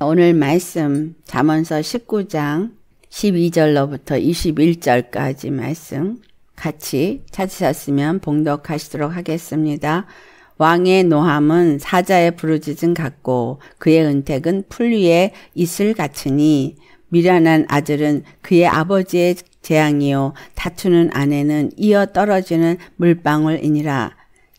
오늘 말씀 잠언서 19장 12절로부터 21절까지 말씀 같이 찾으셨으면 봉독하시도록 하겠습니다. 왕의 노함은 사자의 부르짖음 같고 그의 은택은 풀 위에 이슬 같으니 미련한 아들은 그의 아버지의 재앙이요 다투는 아내는 이어 떨어지는 물방울이니라.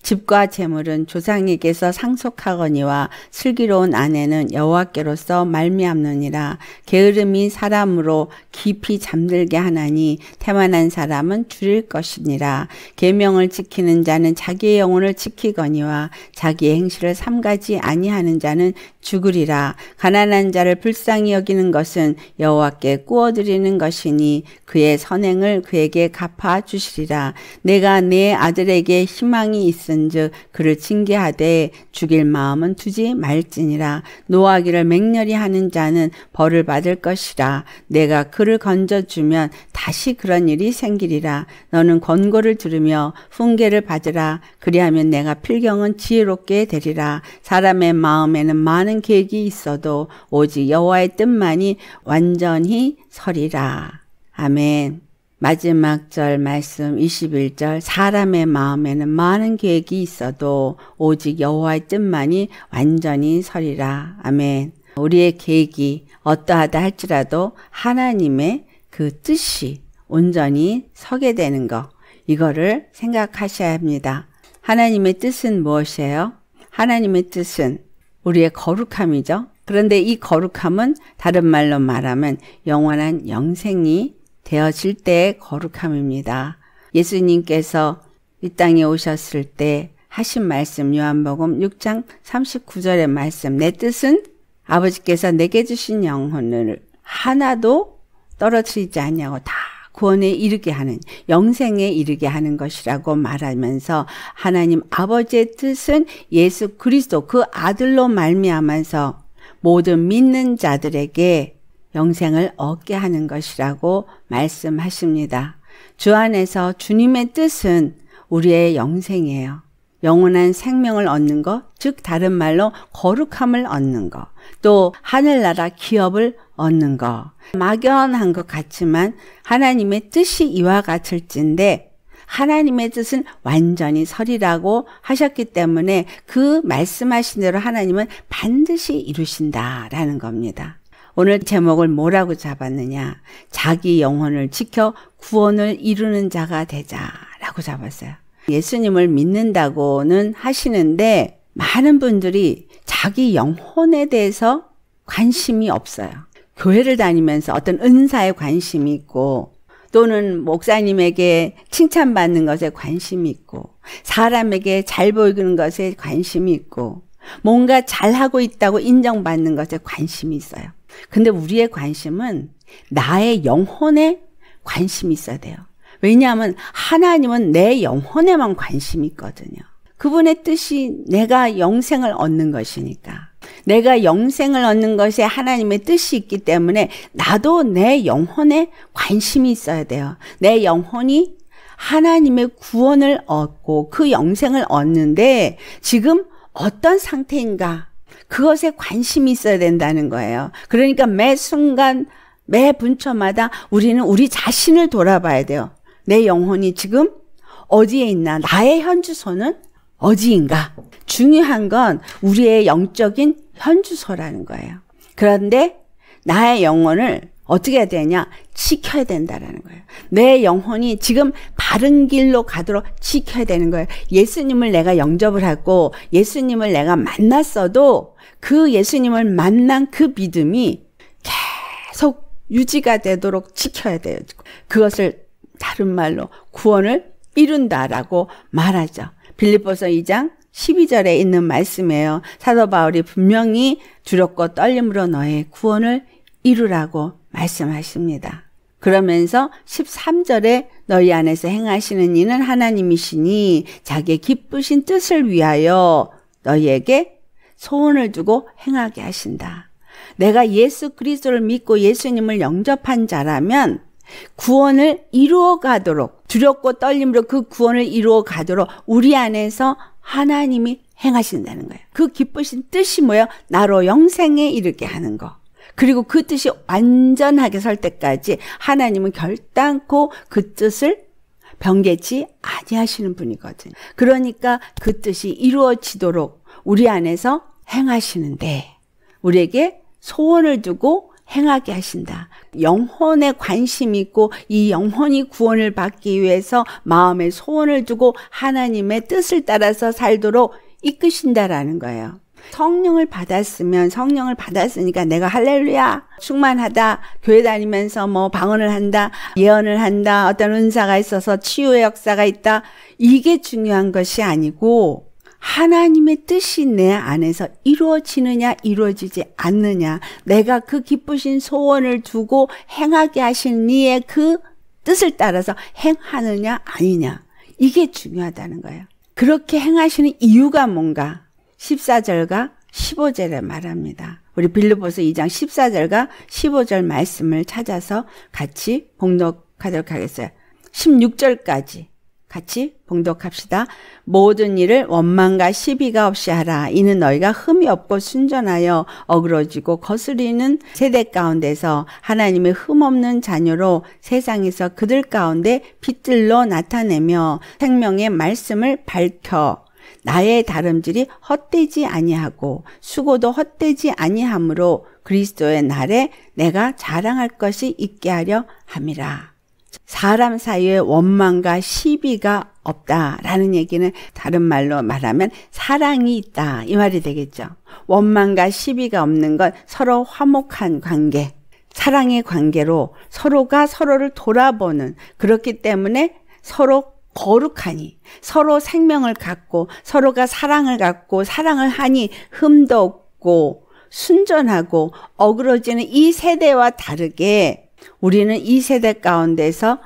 집과 재물은 조상에게서 상속하거니와 슬기로운 아내는 여호와께로서 말미암느니라 게으름이 사람으로 깊이 잠들게 하나니 태만한 사람은 줄일 것이니라 계명을 지키는 자는 자기의 영혼을 지키거니와 자기의 행실을 삼가지 아니하는 자는 죽으리라 가난한 자를 불쌍히 여기는 것은 여호와께 꾸어드리는 것이니 그의 선행을 그에게 갚아 주시리라 내가 내 아들에게 희망이 있은즉 그를 징계하되 죽일 마음은 두지 말지니라 노하기를 맹렬히 하는 자는 벌을 받을 것이라 내가 그를 건져 주면 다시 그런 일이 생기리라 너는 권고를 들으며 훈계를 받으라 그리하면 내가 필경은 지혜롭게 되리라 사람의 마음에는 많은 많은 계획이 있어도 오직 여호와의 뜻만이 완전히 서리라. 아멘. 마지막 절 말씀 21절 사람의 마음에는 많은 계획이 있어도 오직 여호와의 뜻만이 완전히 서리라. 아멘. 우리의 계획이 어떠하다 할지라도 하나님의 그 뜻이 온전히 서게 되는 것 이거를 생각하셔야 합니다. 하나님의 뜻은 무엇이에요? 하나님의 뜻은 우리의 거룩함이죠. 그런데 이 거룩함은 다른 말로 말하면 영원한 영생이 되어질 때의 거룩함입니다. 예수님께서 이 땅에 오셨을 때 하신 말씀 요한복음 6장 39절의 말씀 내 뜻은 아버지께서 내게 주신 영혼을 하나도 떨어뜨리지 않냐고 다 구원에 이르게 하는 영생에 이르게 하는 것이라고 말하면서 하나님 아버지의 뜻은 예수 그리스도 그 아들로 말미암아서 모든 믿는 자들에게 영생을 얻게 하는 것이라고 말씀하십니다. 주 안에서 주님의 뜻은 우리의 영생이에요. 영원한 생명을 얻는 것, 즉 다른 말로 거룩함을 얻는 것, 또 하늘나라 기업을 얻는 것. 막연한 것 같지만 하나님의 뜻이 이와 같을진데 하나님의 뜻은 완전히 설이라고 하셨기 때문에 그 말씀하신 대로 하나님은 반드시 이루신다라는 겁니다. 오늘 제목을 뭐라고 잡았느냐? 자기 영혼을 지켜 구원을 이루는 자가 되자라고 잡았어요. 예수님을 믿는다고는 하시는데 많은 분들이 자기 영혼에 대해서 관심이 없어요. 교회를 다니면서 어떤 은사에 관심이 있고 또는 목사님에게 칭찬받는 것에 관심이 있고 사람에게 잘 보이는 것에 관심이 있고 뭔가 잘하고 있다고 인정받는 것에 관심이 있어요. 근데 우리의 관심은 나의 영혼에 관심이 있어야 돼요. 왜냐하면 하나님은 내 영혼에만 관심이 있거든요. 그분의 뜻이 내가 영생을 얻는 것이니까. 내가 영생을 얻는 것에 하나님의 뜻이 있기 때문에 나도 내 영혼에 관심이 있어야 돼요. 내 영혼이 하나님의 구원을 얻고 그 영생을 얻는데 지금 어떤 상태인가 그것에 관심이 있어야 된다는 거예요. 그러니까 매 순간 매 분처마다 우리는 우리 자신을 돌아봐야 돼요. 내 영혼이 지금 어디에 있나? 나의 현주소는 어디인가? 중요한 건 우리의 영적인 현주소라는 거예요. 그런데 나의 영혼을 어떻게 해야 되냐? 지켜야 된다라는 거예요. 내 영혼이 지금 바른 길로 가도록 지켜야 되는 거예요. 예수님을 내가 영접을 하고 예수님을 내가 만났어도 그 예수님을 만난 그 믿음이 계속 유지가 되도록 지켜야 돼요. 그것을 다른 말로 구원을 이룬다라고 말하죠. 빌립보서 2장 12절에 있는 말씀이에요. 사도 바울이 분명히 두렵고 떨림으로 너의 구원을 이루라고 말씀하십니다. 그러면서 13절에 너희 안에서 행하시는 이는 하나님이시니 자기의 기쁘신 뜻을 위하여 너희에게 소원을 두고 행하게 하신다. 내가 예수 그리스도를 믿고 예수님을 영접한 자라면 구원을 이루어 가도록 두렵고 떨림으로 그 구원을 이루어 가도록 우리 안에서 하나님이 행하신다는 거예요. 그 기쁘신 뜻이 뭐예요? 나로 영생에 이르게 하는 거. 그리고 그 뜻이 완전하게 설 때까지 하나님은 결단코 그 뜻을 변개치 아니하시는 분이거든. 그러니까 그 뜻이 이루어지도록 우리 안에서 행하시는데 우리에게 소원을 두고 행하게 하신다. 영혼에 관심 있고 이 영혼이 구원을 받기 위해서 마음에 소원을 두고 하나님의 뜻을 따라서 살도록 이끄신다라는 거예요. 성령을 받았으면 성령을 받았으니까 내가 할렐루야 충만하다 교회 다니면서 뭐 방언을 한다 예언을 한다 어떤 은사가 있어서 치유의 역사가 있다 이게 중요한 것이 아니고 하나님의 뜻이 내 안에서 이루어지느냐 이루어지지 않느냐 내가 그 기쁘신 소원을 두고 행하게 하신 이의 그 뜻을 따라서 행하느냐 아니냐 이게 중요하다는 거예요. 그렇게 행하시는 이유가 뭔가 14절과 15절에 말합니다. 우리 빌립보서 2장 14절과 15절 말씀을 찾아서 같이 봉독하도록 하겠어요. 16절까지 같이 봉독합시다. 모든 일을 원망과 시비가 없이 하라. 이는 너희가 흠이 없고 순전하여 어그러지고 거스리는 세대 가운데서 하나님의 흠 없는 자녀로 세상에서 그들 가운데 빛들로 나타내며 생명의 말씀을 밝혀 나의 다름질이 헛되지 아니하고 수고도 헛되지 아니하므로 그리스도의 날에 내가 자랑할 것이 있게 하려 함이라. 사람 사이에 원망과 시비가 없다라는 얘기는 다른 말로 말하면 사랑이 있다 이 말이 되겠죠. 원망과 시비가 없는 건 서로 화목한 관계, 사랑의 관계로 서로가 서로를 돌아보는 그렇기 때문에 서로 거룩하니 서로 생명을 갖고 서로가 사랑을 갖고 사랑을 하니 흠도 없고 순전하고 어그러지는 이 세대와 다르게 우리는 이 세대 가운데서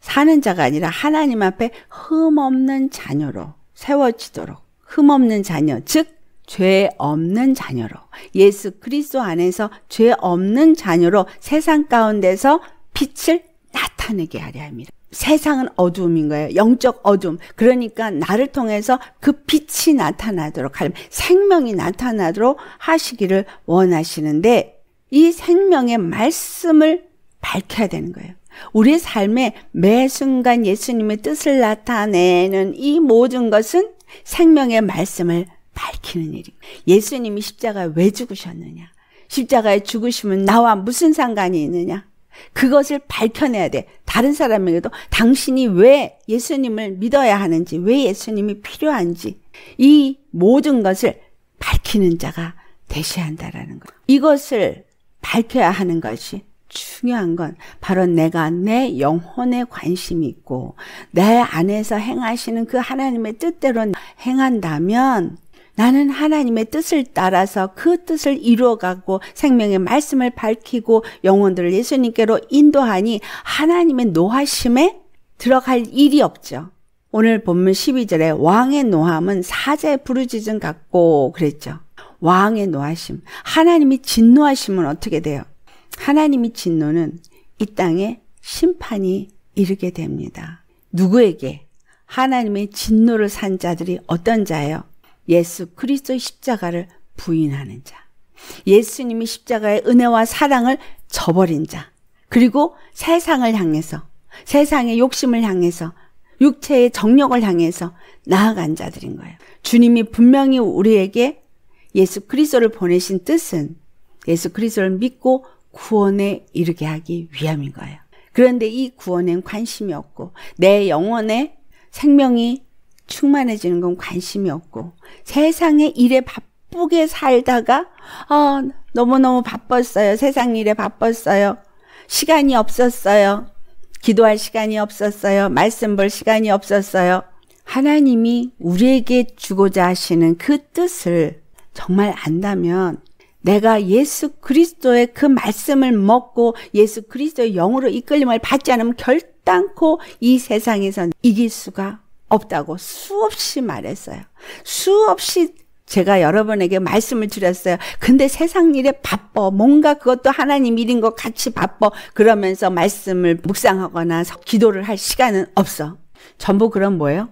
사는 자가 아니라 하나님 앞에 흠없는 자녀로 세워지도록 흠없는 자녀 즉 죄 없는 자녀로 예수 그리스도 안에서 죄 없는 자녀로 세상 가운데서 빛을 나타내게 하려 합니다. 세상은 어둠인 거예요. 영적 어둠. 그러니까 나를 통해서 그 빛이 나타나도록 하 생명이 나타나도록 하시기를 원하시는데 이 생명의 말씀을 밝혀야 되는 거예요. 우리 삶의 매 순간 예수님의 뜻을 나타내는 이 모든 것은 생명의 말씀을 밝히는 일이. 예수님이 십자가에 왜 죽으셨느냐? 십자가에 죽으시면 나와 무슨 상관이 있느냐? 그것을 밝혀내야 돼. 다른 사람에게도 당신이 왜 예수님을 믿어야 하는지, 왜 예수님이 필요한지, 이 모든 것을 밝히는 자가 되셔야 한다라는 거. 이것을 밝혀야 하는 것이 중요한 건 바로 내가 내 영혼에 관심이 있고 내 안에서 행하시는 그 하나님의 뜻대로 행한다면 나는 하나님의 뜻을 따라서 그 뜻을 이루어가고 생명의 말씀을 밝히고 영혼들을 예수님께로 인도하니 하나님의 노하심에 들어갈 일이 없죠. 오늘 본문 12절에 왕의 노함은 사제의 부르짖음 같고 그랬죠. 왕의 노하심. 하나님이 진노하심은 어떻게 돼요? 하나님의 진노는 이 땅에 심판이 이르게 됩니다. 누구에게 하나님의 진노를 산 자들이 어떤 자예요? 예수 그리스도의 십자가를 부인하는 자. 예수님이 십자가의 은혜와 사랑을 저버린 자. 그리고 세상을 향해서 세상의 욕심을 향해서 육체의 정력을 향해서 나아간 자들인 거예요. 주님이 분명히 우리에게 예수 그리스도를 보내신 뜻은 예수 그리스도를 믿고 구원에 이르게 하기 위함인 거예요. 그런데 이 구원엔 관심이 없고 내 영혼에 생명이 충만해지는 건 관심이 없고 세상의 일에 바쁘게 살다가 아 너무너무 바빴어요. 세상 일에 바빴어요. 시간이 없었어요. 기도할 시간이 없었어요. 말씀 볼 시간이 없었어요. 하나님이 우리에게 주고자 하시는 그 뜻을 정말 안다면 내가 예수 그리스도의 그 말씀을 먹고 예수 그리스도의 영으로 이끌림을 받지 않으면 결단코 이 세상에서 이길 수가 없다고 수없이 말했어요. 수없이 제가 여러분에게 말씀을 드렸어요. 근데 세상 일에 바빠. 뭔가 그것도 하나님 일인 것 같이 바빠. 그러면서 말씀을 묵상하거나 기도를 할 시간은 없어. 전부 그럼 뭐예요?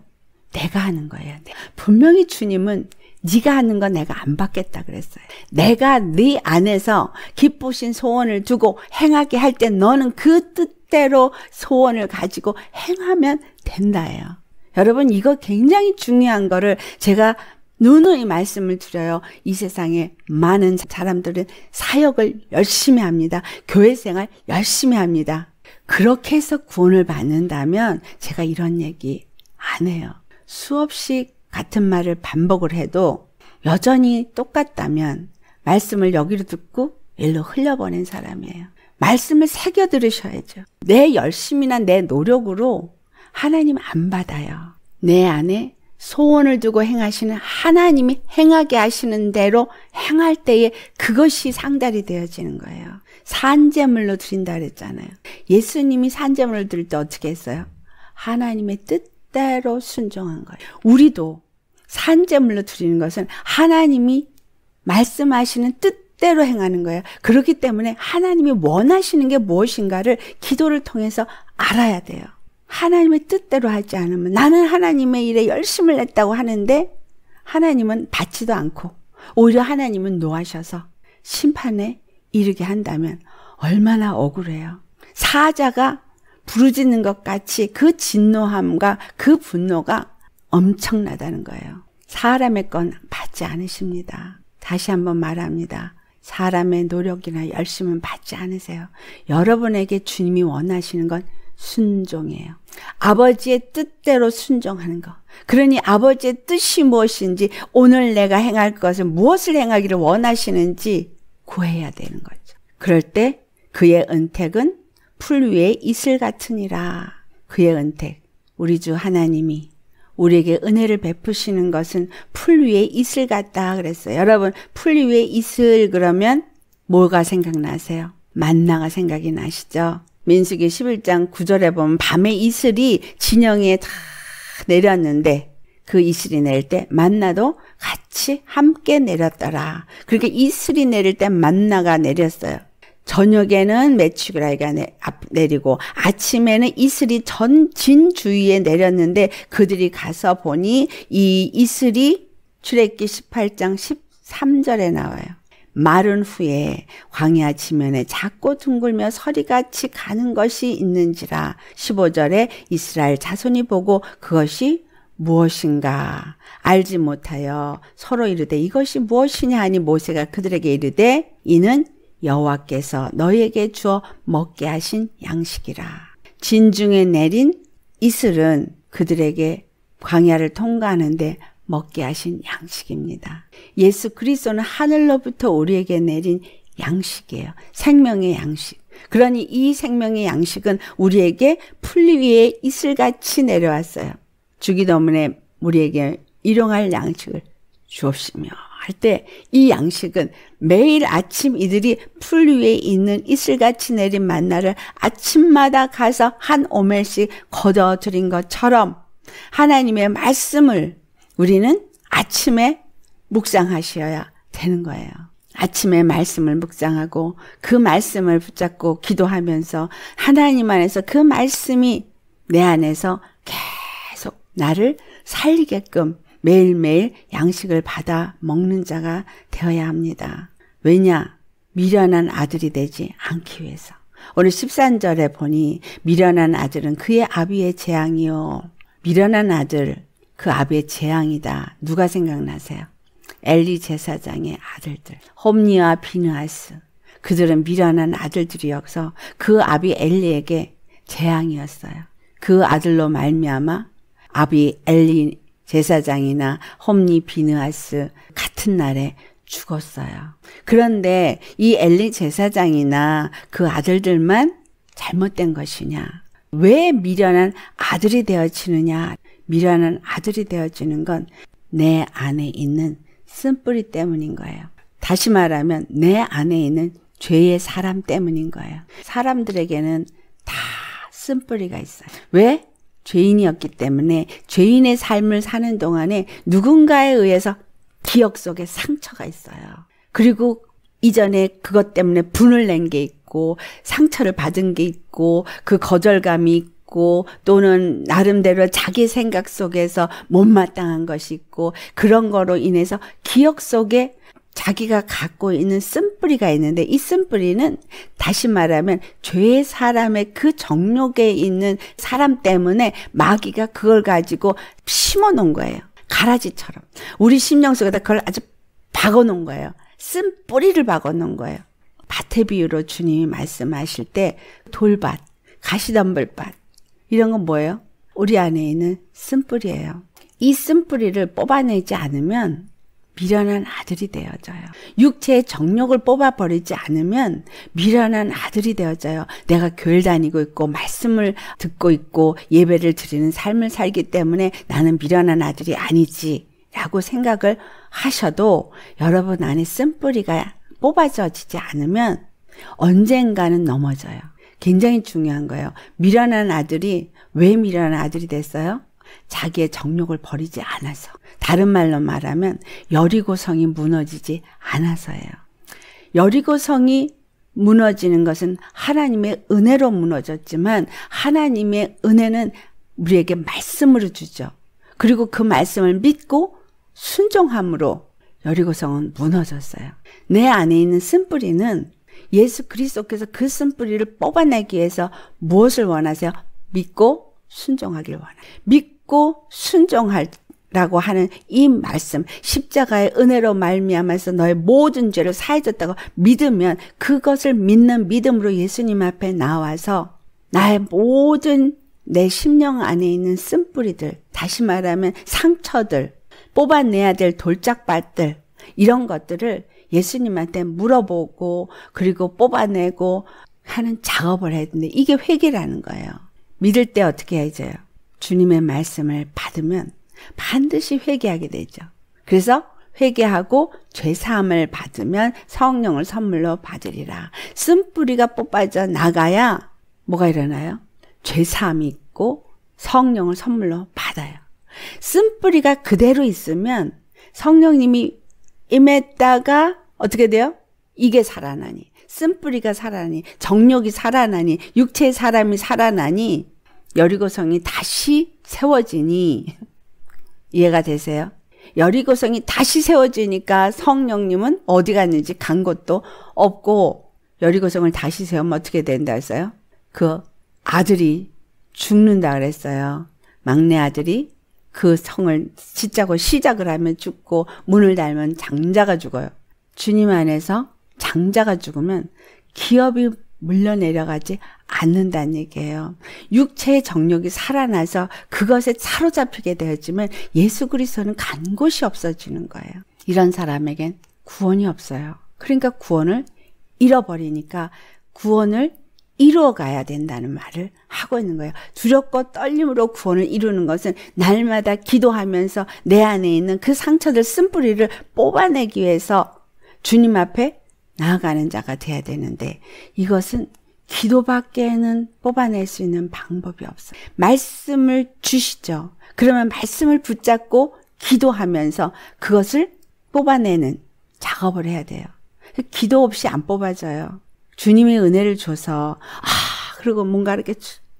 내가 하는 거예요. 네. 분명히 주님은 네가 하는 건 내가 안 받겠다 그랬어요. 내가 네 안에서 기쁘신 소원을 두고 행하게 할 때 너는 그 뜻대로 소원을 가지고 행하면 된다예요. 여러분 이거 굉장히 중요한 거를 제가 누누이 말씀을 드려요. 이 세상에 많은 사람들은 사역을 열심히 합니다. 교회 생활 열심히 합니다. 그렇게 해서 구원을 받는다면 제가 이런 얘기 안 해요. 수없이 같은 말을 반복을 해도 여전히 똑같다면 말씀을 여기로 듣고 일로 흘려보낸 사람이에요. 말씀을 새겨 들으셔야죠. 내 열심이나 내 노력으로 하나님 안 받아요. 내 안에 소원을 두고 행하시는 하나님이 행하게 하시는 대로 행할 때에 그것이 상달이 되어지는 거예요. 산재물로 드린다 그랬잖아요. 예수님이 산재물을 드릴 때 어떻게 했어요? 하나님의 뜻대로 순종한 거예요. 우리도 산재물로 드리는 것은 하나님이 말씀하시는 뜻대로 행하는 거예요. 그렇기 때문에 하나님이 원하시는 게 무엇인가를 기도를 통해서 알아야 돼요. 하나님의 뜻대로 하지 않으면 나는 하나님의 일에 열심을 했다고 하는데 하나님은 받지도 않고 오히려 하나님은 노하셔서 심판에 이르게 한다면 얼마나 억울해요. 사자가 부르짖는 것 같이 그 진노함과 그 분노가 엄청나다는 거예요. 사람의 건 받지 않으십니다. 다시 한번 말합니다. 사람의 노력이나 열심은 받지 않으세요. 여러분에게 주님이 원하시는 건 순종이에요. 아버지의 뜻대로 순종하는 것. 그러니 아버지의 뜻이 무엇인지 오늘 내가 행할 것은 무엇을 행하기를 원하시는지 구해야 되는 거죠. 그럴 때 그의 은택은 풀 위에 이슬 같으니라. 그의 은택. 우리 주 하나님이 우리에게 은혜를 베푸시는 것은 풀 위에 이슬 같다 그랬어요. 여러분, 풀 위에 이슬 그러면 뭐가 생각나세요? 만나가 생각이 나시죠? 민수기 11장 9절에 보면 밤에 이슬이 진영에 다 내렸는데 그 이슬이 내릴 때 만나도 같이 함께 내렸더라. 그러니까 이슬이 내릴 때 만나가 내렸어요. 저녁에는 메추라기가 내리고 아침에는 이슬이 전진 주위에 내렸는데 그들이 가서 보니 이 이슬이 출애기 18장 13절에 나와요. 마른 후에 광야 지면에 작고 둥글며 서리같이 가는 것이 있는지라 15절에 이스라엘 자손이 보고 그것이 무엇인가 알지 못하여 서로 이르되 이것이 무엇이냐 하니 모세가 그들에게 이르되 이는 여호와께서 너에게 주어 먹게 하신 양식이라. 진중에 내린 이슬은 그들에게 광야를 통과하는데 먹게 하신 양식입니다. 예수 그리스도는 하늘로부터 우리에게 내린 양식이에요. 생명의 양식. 그러니 이 생명의 양식은 우리에게 풀 위에 이슬같이 내려왔어요. 주기도문에 우리에게 일용할 양식을 주옵시며 할 때 이 양식은 매일 아침 이들이 풀 위에 있는 이슬같이 내린 만나를 아침마다 가서 한 오멜씩 거둬 들인 것처럼 하나님의 말씀을 우리는 아침에 묵상하셔야 되는 거예요. 아침에 말씀을 묵상하고 그 말씀을 붙잡고 기도하면서 하나님 안에서 그 말씀이 내 안에서 계속 나를 살리게끔 매일매일 양식을 받아 먹는 자가 되어야 합니다. 왜냐? 미련한 아들이 되지 않기 위해서. 오늘 13절에 보니 미련한 아들은 그의 아비의 재앙이요. 미련한 아들, 그 아비의 재앙이다. 누가 생각나세요? 엘리 제사장의 아들들. 홈니와 비누아스 그들은 미련한 아들들이어서 그 아비 엘리에게 재앙이었어요. 그 아들로 말미암아 아비 엘리 제사장이나 홈리 비느아스 같은 날에 죽었어요. 그런데 이 엘리 제사장이나 그 아들들만 잘못된 것이냐? 왜 미련한 아들이 되어지느냐? 미련한 아들이 되어지는 건 내 안에 있는 쓴뿌리 때문인 거예요. 다시 말하면 내 안에 있는 죄의 사람 때문인 거예요. 사람들에게는 다 쓴뿌리가 있어요. 왜? 죄인이었기 때문에 죄인의 삶을 사는 동안에 누군가에 의해서 기억 속에 상처가 있어요. 그리고 이전에 그것 때문에 분을 낸 게 있고 상처를 받은 게 있고 그 거절감이 있고 또는 나름대로 자기 생각 속에서 못마땅한 것이 있고 그런 거로 인해서 기억 속에 자기가 갖고 있는 쓴뿌리가 있는데 이 쓴뿌리는 다시 말하면 죄의 사람의 그 정욕에 있는 사람 때문에 마귀가 그걸 가지고 심어 놓은 거예요. 가라지처럼. 우리 심령 속에다 그걸 아주 박아 놓은 거예요. 쓴뿌리를 박아 놓은 거예요. 밭의 비유로 주님이 말씀하실 때 돌밭, 가시덤불밭 이런 건 뭐예요? 우리 안에 있는 쓴뿌리예요. 이 쓴뿌리를 뽑아내지 않으면 미련한 아들이 되어져요. 육체의 정욕을 뽑아버리지 않으면 미련한 아들이 되어져요. 내가 교회 다니고 있고 말씀을 듣고 있고 예배를 드리는 삶을 살기 때문에 나는 미련한 아들이 아니지. 라고 생각을 하셔도 여러분 안에 쓴뿌리가 뽑아져지지 않으면 언젠가는 넘어져요. 굉장히 중요한 거예요. 미련한 아들이 왜 미련한 아들이 됐어요? 자기의 정욕을 버리지 않아서 다른 말로 말하면 여리고성이 무너지지 않아서예요. 여리고성이 무너지는 것은 하나님의 은혜로 무너졌지만 하나님의 은혜는 우리에게 말씀으로 주죠. 그리고 그 말씀을 믿고 순종함으로 여리고성은 무너졌어요. 내 안에 있는 쓴뿌리는 예수 그리스도께서 그 쓴뿌리를 뽑아내기 위해서 무엇을 원하세요? 믿고 순종하길 원해요. 믿 믿고 순종하라고 하는 이 말씀 십자가의 은혜로 말미암아서 너의 모든 죄를 사해졌다고 믿으면 그것을 믿는 믿음으로 예수님 앞에 나와서 나의 모든 내 심령 안에 있는 쓴뿌리들 다시 말하면 상처들 뽑아내야 될 돌짝밭들 이런 것들을 예수님한테 물어보고 그리고 뽑아내고 하는 작업을 했는데 이게 회개라는 거예요. 믿을 때 어떻게 해야 돼요? 주님의 말씀을 받으면 반드시 회개하게 되죠. 그래서 회개하고 죄사함을 받으면 성령을 선물로 받으리라. 쓴뿌리가 뽑아져 나가야 뭐가 일어나요? 죄사함이 있고 성령을 선물로 받아요. 쓴뿌리가 그대로 있으면 성령님이 임했다가 어떻게 돼요? 이게 살아나니. 쓴뿌리가 살아나니, 정욕이 살아나니, 육체의 사람이 살아나니, 여리고성이 다시 세워지니 이해가 되세요? 여리고성이 다시 세워지니까 성령님은 어디 갔는지 간 것도 없고 여리고성을 다시 세우면 어떻게 된다 했어요? 그 아들이 죽는다 그랬어요. 막내 아들이 그 성을 짓자고 시작을 하면 죽고 문을 달면 장자가 죽어요. 주님 안에서 장자가 죽으면 기업이 물려내려가지 않는다는 얘기예요. 육체의 정욕이 살아나서 그것에 사로잡히게 되었지만 예수 그리스도는 간 곳이 없어지는 거예요. 이런 사람에겐 구원이 없어요. 그러니까 구원을 잃어버리니까 구원을 이루어 가야 된다는 말을 하고 있는 거예요. 두렵고 떨림으로 구원을 이루는 것은 날마다 기도하면서 내 안에 있는 그 상처들 쓴뿌리를 뽑아내기 위해서 주님 앞에 나아가는 자가 돼야 되는데 이것은 기도밖에는 뽑아낼 수 있는 방법이 없어요. 말씀을 주시죠. 그러면 말씀을 붙잡고 기도하면서 그것을 뽑아내는 작업을 해야 돼요. 기도 없이 안 뽑아져요. 주님이 은혜를 줘서 아 그리고 뭔가 이렇게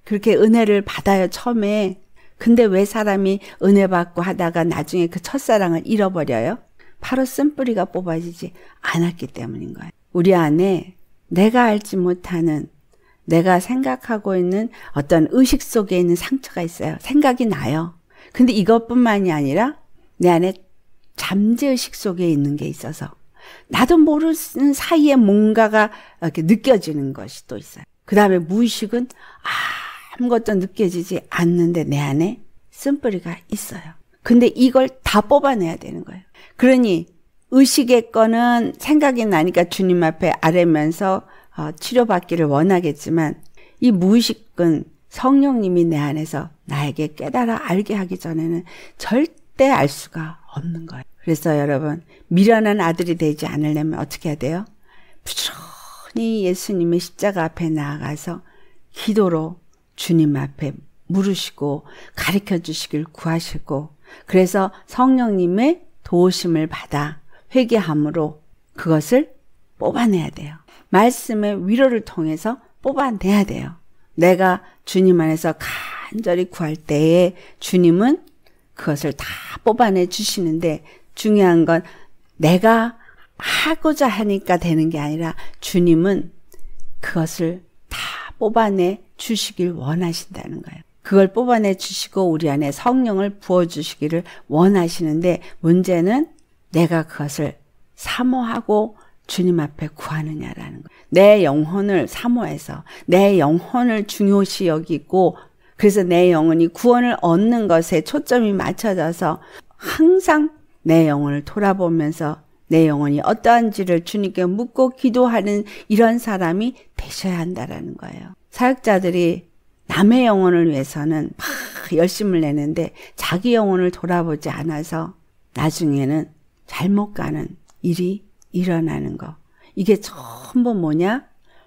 그렇게 은혜를 받아요 처음에 근데 왜 사람이 은혜 받고 하다가 나중에 그 첫사랑을 잃어버려요? 바로 쓴뿌리가 뽑아지지 않았기 때문인 거예요. 우리 안에 내가 알지 못하는 내가 생각하고 있는 어떤 의식 속에 있는 상처가 있어요. 생각이 나요. 근데 이것뿐만이 아니라 내 안에 잠재의식 속에 있는 게 있어서 나도 모르는 사이에 뭔가가 이렇게 느껴지는 것이 또 있어요. 그 다음에 무의식은 아무것도 느껴지지 않는데 내 안에 쓴뿌리가 있어요. 근데 이걸 다 뽑아내야 되는 거예요. 그러니 의식의 거는 생각이 나니까 주님 앞에 아뢰면서 어, 치료받기를 원하겠지만 이 무의식은 성령님이 내 안에서 나에게 깨달아 알게 하기 전에는 절대 알 수가 없는 거예요. 그래서 여러분 미련한 아들이 되지 않으려면 어떻게 해야 돼요? 부지런히 예수님의 십자가 앞에 나아가서 기도로 주님 앞에 물으시고 가르쳐 주시길 구하시고 그래서 성령님의 도우심을 받아 회개함으로 그것을 뽑아내야 돼요. 말씀의 위로를 통해서 뽑아내야 돼요. 내가 주님 안에서 간절히 구할 때에 주님은 그것을 다 뽑아내 주시는데 중요한 건 내가 하고자 하니까 되는 게 아니라 주님은 그것을 다 뽑아내 주시길 원하신다는 거예요. 그걸 뽑아내 주시고 우리 안에 성령을 부어 주시기를 원하시는데 문제는 내가 그것을 사모하고 주님 앞에 구하느냐라는 거. 내 영혼을 사모해서 내 영혼을 중요시 여기고 그래서 내 영혼이 구원을 얻는 것에 초점이 맞춰져서 항상 내 영혼을 돌아보면서 내 영혼이 어떠한지를 주님께 묻고 기도하는 이런 사람이 되셔야 한다라는 거예요. 사역자들이 남의 영혼을 위해서는 막 열심을 내는데 자기 영혼을 돌아보지 않아서 나중에는 잘못 가는 일이 일어나는 거. 이게 전부 뭐냐?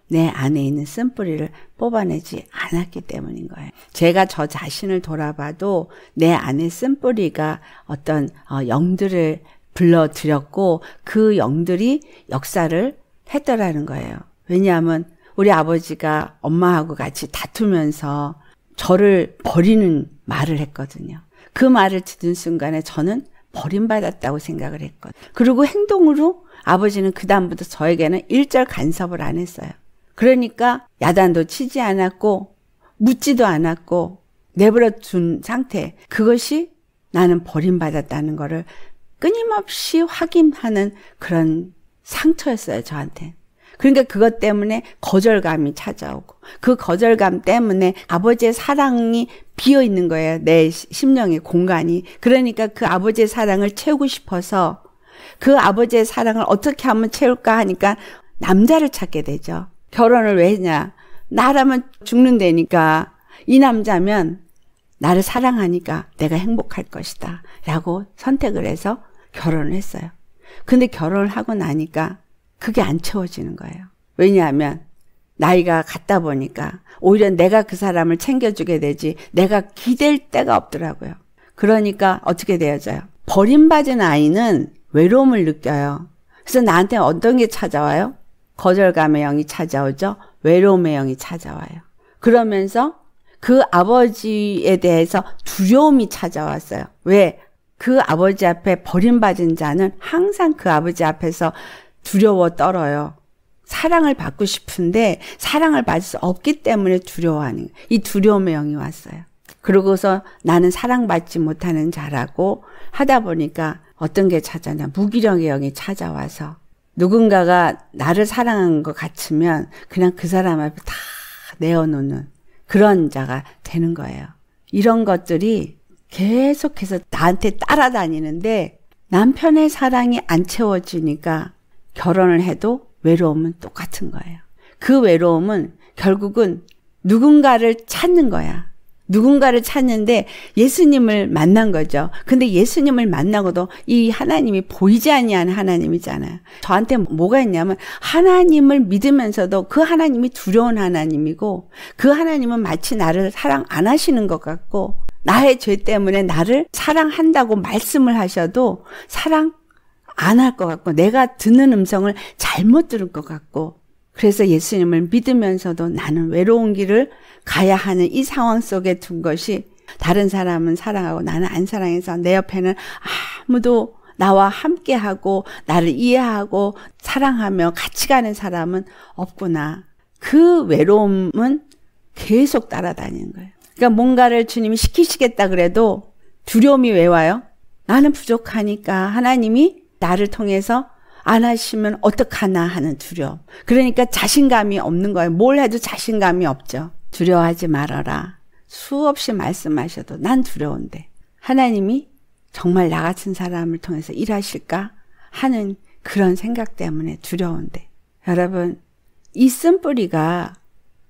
내 안에 있는 쓴뿌리를 뽑아내지 않았기 때문인 거예요. 제가 저 자신을 돌아봐도 내 안에 쓴뿌리가 어떤 어, 영들을 불러들였고 그 영들이 역사를 했더라는 거예요. 왜냐하면 우리 아버지가 엄마하고 같이 다투면서 저를 버리는 말을 했거든요. 그 말을 듣는 순간에 저는 버림받았다고 생각을 했거든요. 그리고 행동으로 아버지는 그다음부터 저에게는 일절 간섭을 안 했어요. 그러니까 야단도 치지 않았고 묻지도 않았고 내버려 둔 상태. 그것이 나는 버림받았다는 거를 끊임없이 확인하는 그런 상처였어요, 저한테. 그러니까 그것 때문에 거절감이 찾아오고 그 거절감 때문에 아버지의 사랑이 비어 있는 거예요. 내 심령의 공간이. 그러니까 그 아버지의 사랑을 채우고 싶어서 그 아버지의 사랑을 어떻게 하면 채울까 하니까 남자를 찾게 되죠. 결혼을 왜 했냐? 나라면 죽는다니까. 이 남자면 나를 사랑하니까 내가 행복할 것이다. 라고 선택을 해서 결혼을 했어요. 근데 결혼을 하고 나니까 그게 안 채워지는 거예요. 왜냐하면 나이가 같다 보니까 오히려 내가 그 사람을 챙겨주게 되지 내가 기댈 데가 없더라고요. 그러니까 어떻게 되어져요? 버림받은 아이는 외로움을 느껴요. 그래서 나한테 어떤 게 찾아와요? 거절감의 영이 찾아오죠. 외로움의 영이 찾아와요. 그러면서 그 아버지에 대해서 두려움이 찾아왔어요. 왜? 그 아버지 앞에 버림받은 자는 항상 그 아버지 앞에서 두려워 떨어요. 사랑을 받고 싶은데 사랑을 받을 수 없기 때문에 두려워하는 이 두려움의 영이 왔어요. 그러고서 나는 사랑받지 못하는 자라고 하다 보니까 어떤 게찾아냐 무기력의 영이 찾아와서 누군가가 나를 사랑한 것 같으면 그냥 그 사람 앞에 다 내어놓는 그런 자가 되는 거예요. 이런 것들이 계속해서 나한테 따라다니는데 남편의 사랑이 안 채워지니까 결혼을 해도 외로움은 똑같은 거예요. 그 외로움은 결국은 누군가를 찾는 거야. 누군가를 찾는데 예수님을 만난 거죠. 근데 예수님을 만나고도 이 하나님이 보이지 아니하는 하나님이잖아요. 저한테 뭐가 있냐면 하나님을 믿으면서도 그 하나님이 두려운 하나님이고 그 하나님은 마치 나를 사랑 안 하시는 것 같고 나의 죄 때문에 나를 사랑한다고 말씀을 하셔도 사랑 안할것 같고 내가 듣는 음성을 잘못 들은 것 같고 그래서 예수님을 믿으면서도 나는 외로운 길을 가야 하는 이 상황 속에 둔 것이 다른 사람은 사랑하고 나는 안 사랑해서 내 옆에는 아무도 나와 함께하고 나를 이해하고 사랑하며 같이 가는 사람은 없구나. 그 외로움은 계속 따라다니는 거예요. 그러니까 뭔가를 주님이 시키시겠다 그래도 두려움이 왜 와요? 나는 부족하니까 하나님이 나를 통해서 안 하시면 어떡하나 하는 두려움. 그러니까 자신감이 없는 거예요. 뭘 해도 자신감이 없죠. 두려워하지 말아라. 수없이 말씀하셔도 난 두려운데. 하나님이 정말 나 같은 사람을 통해서 일하실까 하는 그런 생각 때문에 두려운데. 여러분, 이 쓴뿌리가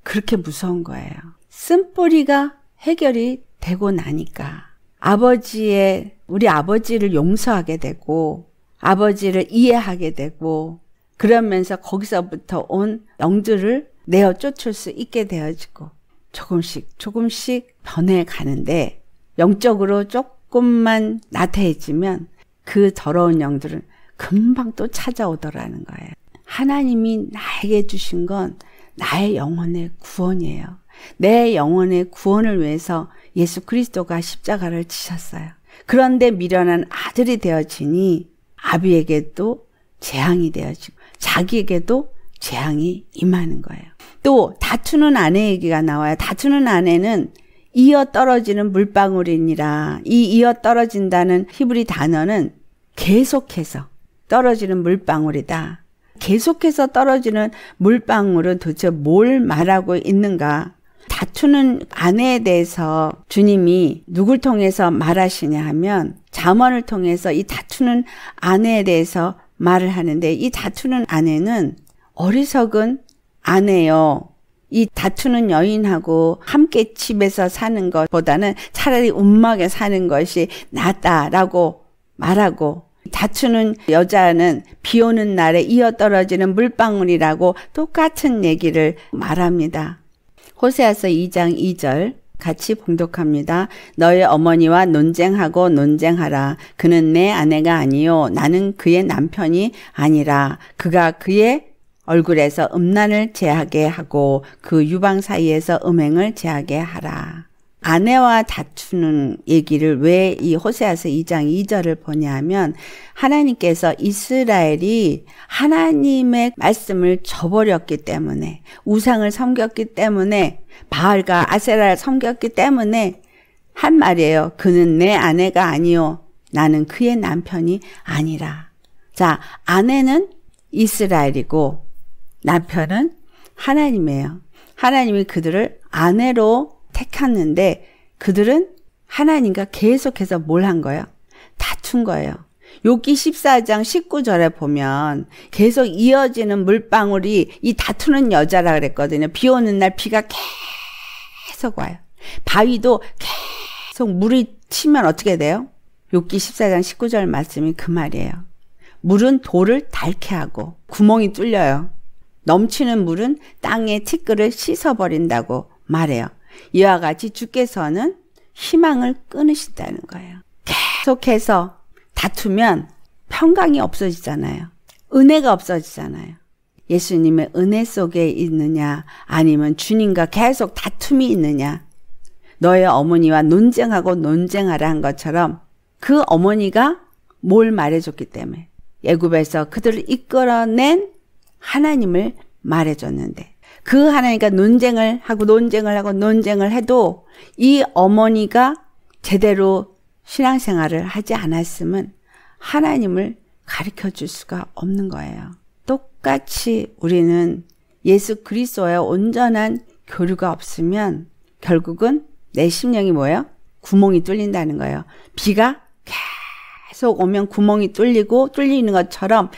그렇게 무서운 거예요. 쓴뿌리가 해결이 되고 나니까 아버지의 우리 아버지를 용서하게 되고 아버지를 이해하게 되고 그러면서 거기서부터 온영들을 내어 쫓을 수 있게 되어지고 조금씩 조금씩 변해 가는데 영적으로 조금만 나태해지면 그 더러운 영들은 금방 또 찾아오더라는 거예요. 하나님이 나에게 주신 건 나의 영혼의 구원이에요. 내 영혼의 구원을 위해서 예수 그리스도가 십자가를 지셨어요. 그런데 미련한 아들이 되어지니 아비에게도 재앙이 되어지고 자기에게도 재앙이 임하는 거예요. 또 다투는 아내 얘기가 나와요. 다투는 아내는 이어 떨어지는 물방울이니라. 이 이어 떨어진다는 히브리 단어는 계속해서 떨어지는 물방울이다. 계속해서 떨어지는 물방울은 도대체 뭘 말하고 있는가? 다투는 아내에 대해서 주님이 누굴 통해서 말하시냐 하면 자원을 통해서 이 다투는 아내에 대해서 말을 하는데 이 다투는 아내는 어리석은 아내요. 이 다투는 여인하고 함께 집에서 사는 것보다는 차라리 운막에 사는 것이 낫다라고 말하고 다투는 여자는 비 오는 날에 이어 떨어지는 물방울이라고 똑같은 얘기를 말합니다. 호세아서 2장 2절 같이 봉독합니다. 너희 어머니와 논쟁하고 논쟁하라. 그는 내 아내가 아니요 나는 그의 남편이 아니라 그가 그의 얼굴에서 음란을 제하게 하고 그 유방 사이에서 음행을 제하게 하라. 아내와 다투는 얘기를 왜 이 호세아서 2장 2절을 보냐면 하나님께서 이스라엘이 하나님의 말씀을 저버렸기 때문에 우상을 섬겼기 때문에 바알과 아세라를 섬겼기 때문에 한 말이에요. 그는 내 아내가 아니요 나는 그의 남편이 아니라. 자, 아내는 이스라엘이고 남편은 하나님이에요. 하나님이 그들을 아내로 택했는데 그들은 하나님과 계속해서 뭘 한 거예요? 다툰 거예요. 요기 14장 19절에 보면 계속 이어지는 물방울이 이 다투는 여자라 그랬거든요. 비 오는 날 비가 계속 와요. 바위도 계속 물이 치면 어떻게 돼요? 요기 14장 19절 말씀이 그 말이에요. 물은 돌을 닳게 하고 구멍이 뚫려요. 넘치는 물은 땅의 티끌을 씻어버린다고 말해요. 이와 같이 주께서는 희망을 끊으신다는 거예요. 계속해서 다투면 평강이 없어지잖아요. 은혜가 없어지잖아요. 예수님의 은혜 속에 있느냐 아니면 주님과 계속 다툼이 있느냐 너의 어머니와 논쟁하고 논쟁하라 한 것처럼 그 어머니가 뭘 말해줬기 때문에 애굽에서 그들을 이끌어낸 하나님을 말해줬는데 그 하나님과 논쟁을 하고 논쟁을 하고 논쟁을 해도 이 어머니가 제대로 신앙생활을 하지 않았으면 하나님을 가르쳐 줄 수가 없는 거예요. 똑같이 우리는 예수 그리스도의 온전한 교류가 없으면 결국은 내 심령이 뭐예요? 구멍이 뚫린다는 거예요. 비가 계속 오면 구멍이 뚫리고 뚫리는 것처럼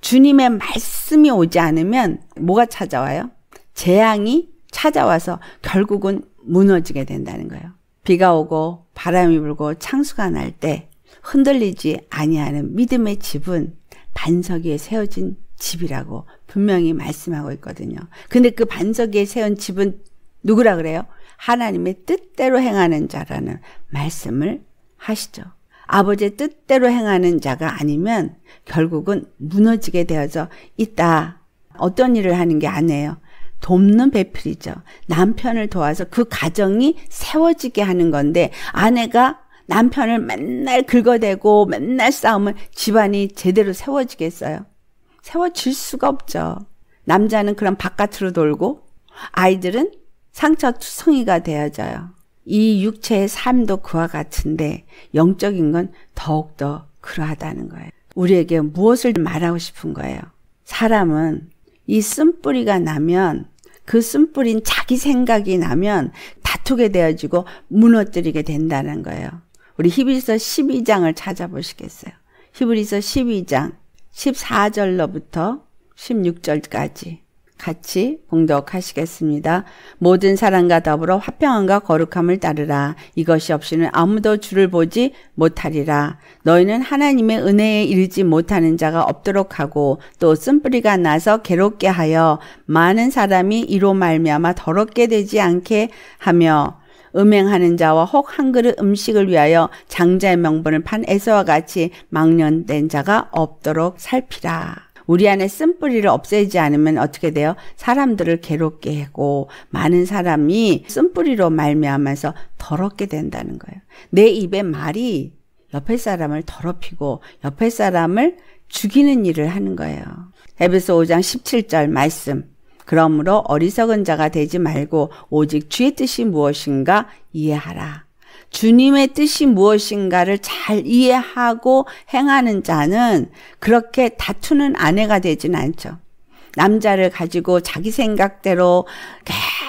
주님의 말씀이 오지 않으면 뭐가 찾아와요? 재앙이 찾아와서 결국은 무너지게 된다는 거예요. 비가 오고 바람이 불고 창수가 날 때 흔들리지 아니하는 믿음의 집은 반석 위에 세워진 집이라고 분명히 말씀하고 있거든요. 근데 그 반석 위에 세운 집은 누구라 그래요? 하나님의 뜻대로 행하는 자라는 말씀을 하시죠. 아버지의 뜻대로 행하는 자가 아니면 결국은 무너지게 되어져 있다. 어떤 일을 하는 게 아니에요. 돕는 배필이죠. 남편을 도와서 그 가정이 세워지게 하는 건데 아내가 남편을 맨날 긁어대고 맨날 싸우면 집안이 제대로 세워지겠어요? 세워질 수가 없죠. 남자는 그럼 바깥으로 돌고 아이들은 상처투성이가 되어져요. 이 육체의 삶도 그와 같은데 영적인 건 더욱더 그러하다는 거예요. 우리에게 무엇을 말하고 싶은 거예요? 사람은 이 쓴뿌리가 나면 그 쓴뿌린 자기 생각이 나면 다투게 되어지고 무너뜨리게 된다는 거예요. 우리 히브리서 12장을 찾아보시겠어요. 히브리서 12장 14절로부터 16절까지 같이 봉독하시겠습니다. 모든 사람과 더불어 화평함과 거룩함을 따르라. 이것이 없이는 아무도 주를 보지 못하리라. 너희는 하나님의 은혜에 이르지 못하는 자가 없도록 하고 또 쓴뿌리가 나서 괴롭게 하여 많은 사람이 이로 말미암아 더럽게 되지 않게 하며 음행하는 자와 혹 한 그릇 음식을 위하여 장자의 명분을 판 에서와 같이 망년된 자가 없도록 살피라. 우리 안에 쓴뿌리를 없애지 않으면 어떻게 돼요? 사람들을 괴롭게 하고 많은 사람이 쓴뿌리로 말미암아서 더럽게 된다는 거예요. 내 입의 말이 옆에 사람을 더럽히고 옆에 사람을 죽이는 일을 하는 거예요. 에베소 5장 17절 말씀. 그러므로 어리석은 자가 되지 말고 오직 주의 뜻이 무엇인가 이해하라. 주님의 뜻이 무엇인가를 잘 이해하고 행하는 자는 그렇게 다투는 아내가 되진 않죠. 남자를 가지고 자기 생각대로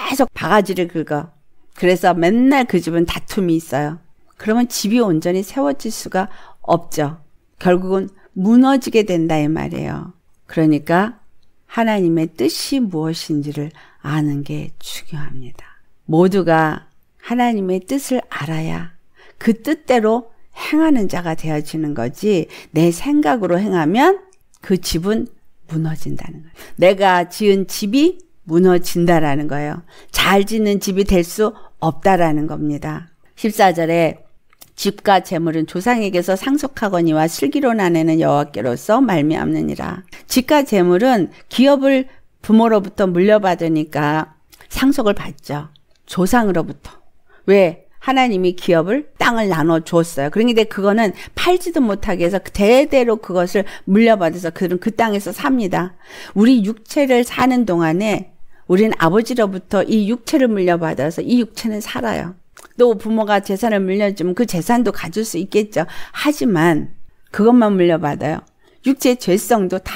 계속 바가지를 긁어. 그래서 맨날 그 집은 다툼이 있어요. 그러면 집이 온전히 세워질 수가 없죠. 결국은 무너지게 된다 이 말이에요. 그러니까 하나님의 뜻이 무엇인지를 아는 게 중요합니다. 모두가 하나님의 뜻을 알아야 그 뜻대로 행하는 자가 되어지는 거지 내 생각으로 행하면 그 집은 무너진다는 거예요. 내가 지은 집이 무너진다라는 거예요. 잘 짓는 집이 될 수 없다라는 겁니다. 14절에 집과 재물은 조상에게서 상속하거니와 슬기로운 아내는 여호와께로서 말미암느니라. 집과 재물은 기업을 부모로부터 물려받으니까 상속을 받죠. 조상으로부터. 왜? 하나님이 기업을 땅을 나눠 줬어요. 그런데 그러니까 그거는 팔지도 못하게 해서 대대로 그것을 물려받아서 그들은 그 땅에서 삽니다. 우리 육체를 사는 동안에 우리는 아버지로부터 이 육체를 물려받아서 이 육체는 살아요. 또 부모가 재산을 물려주면 그 재산도 가질 수 있겠죠. 하지만 그것만 물려받아요. 육체의 죄성도 다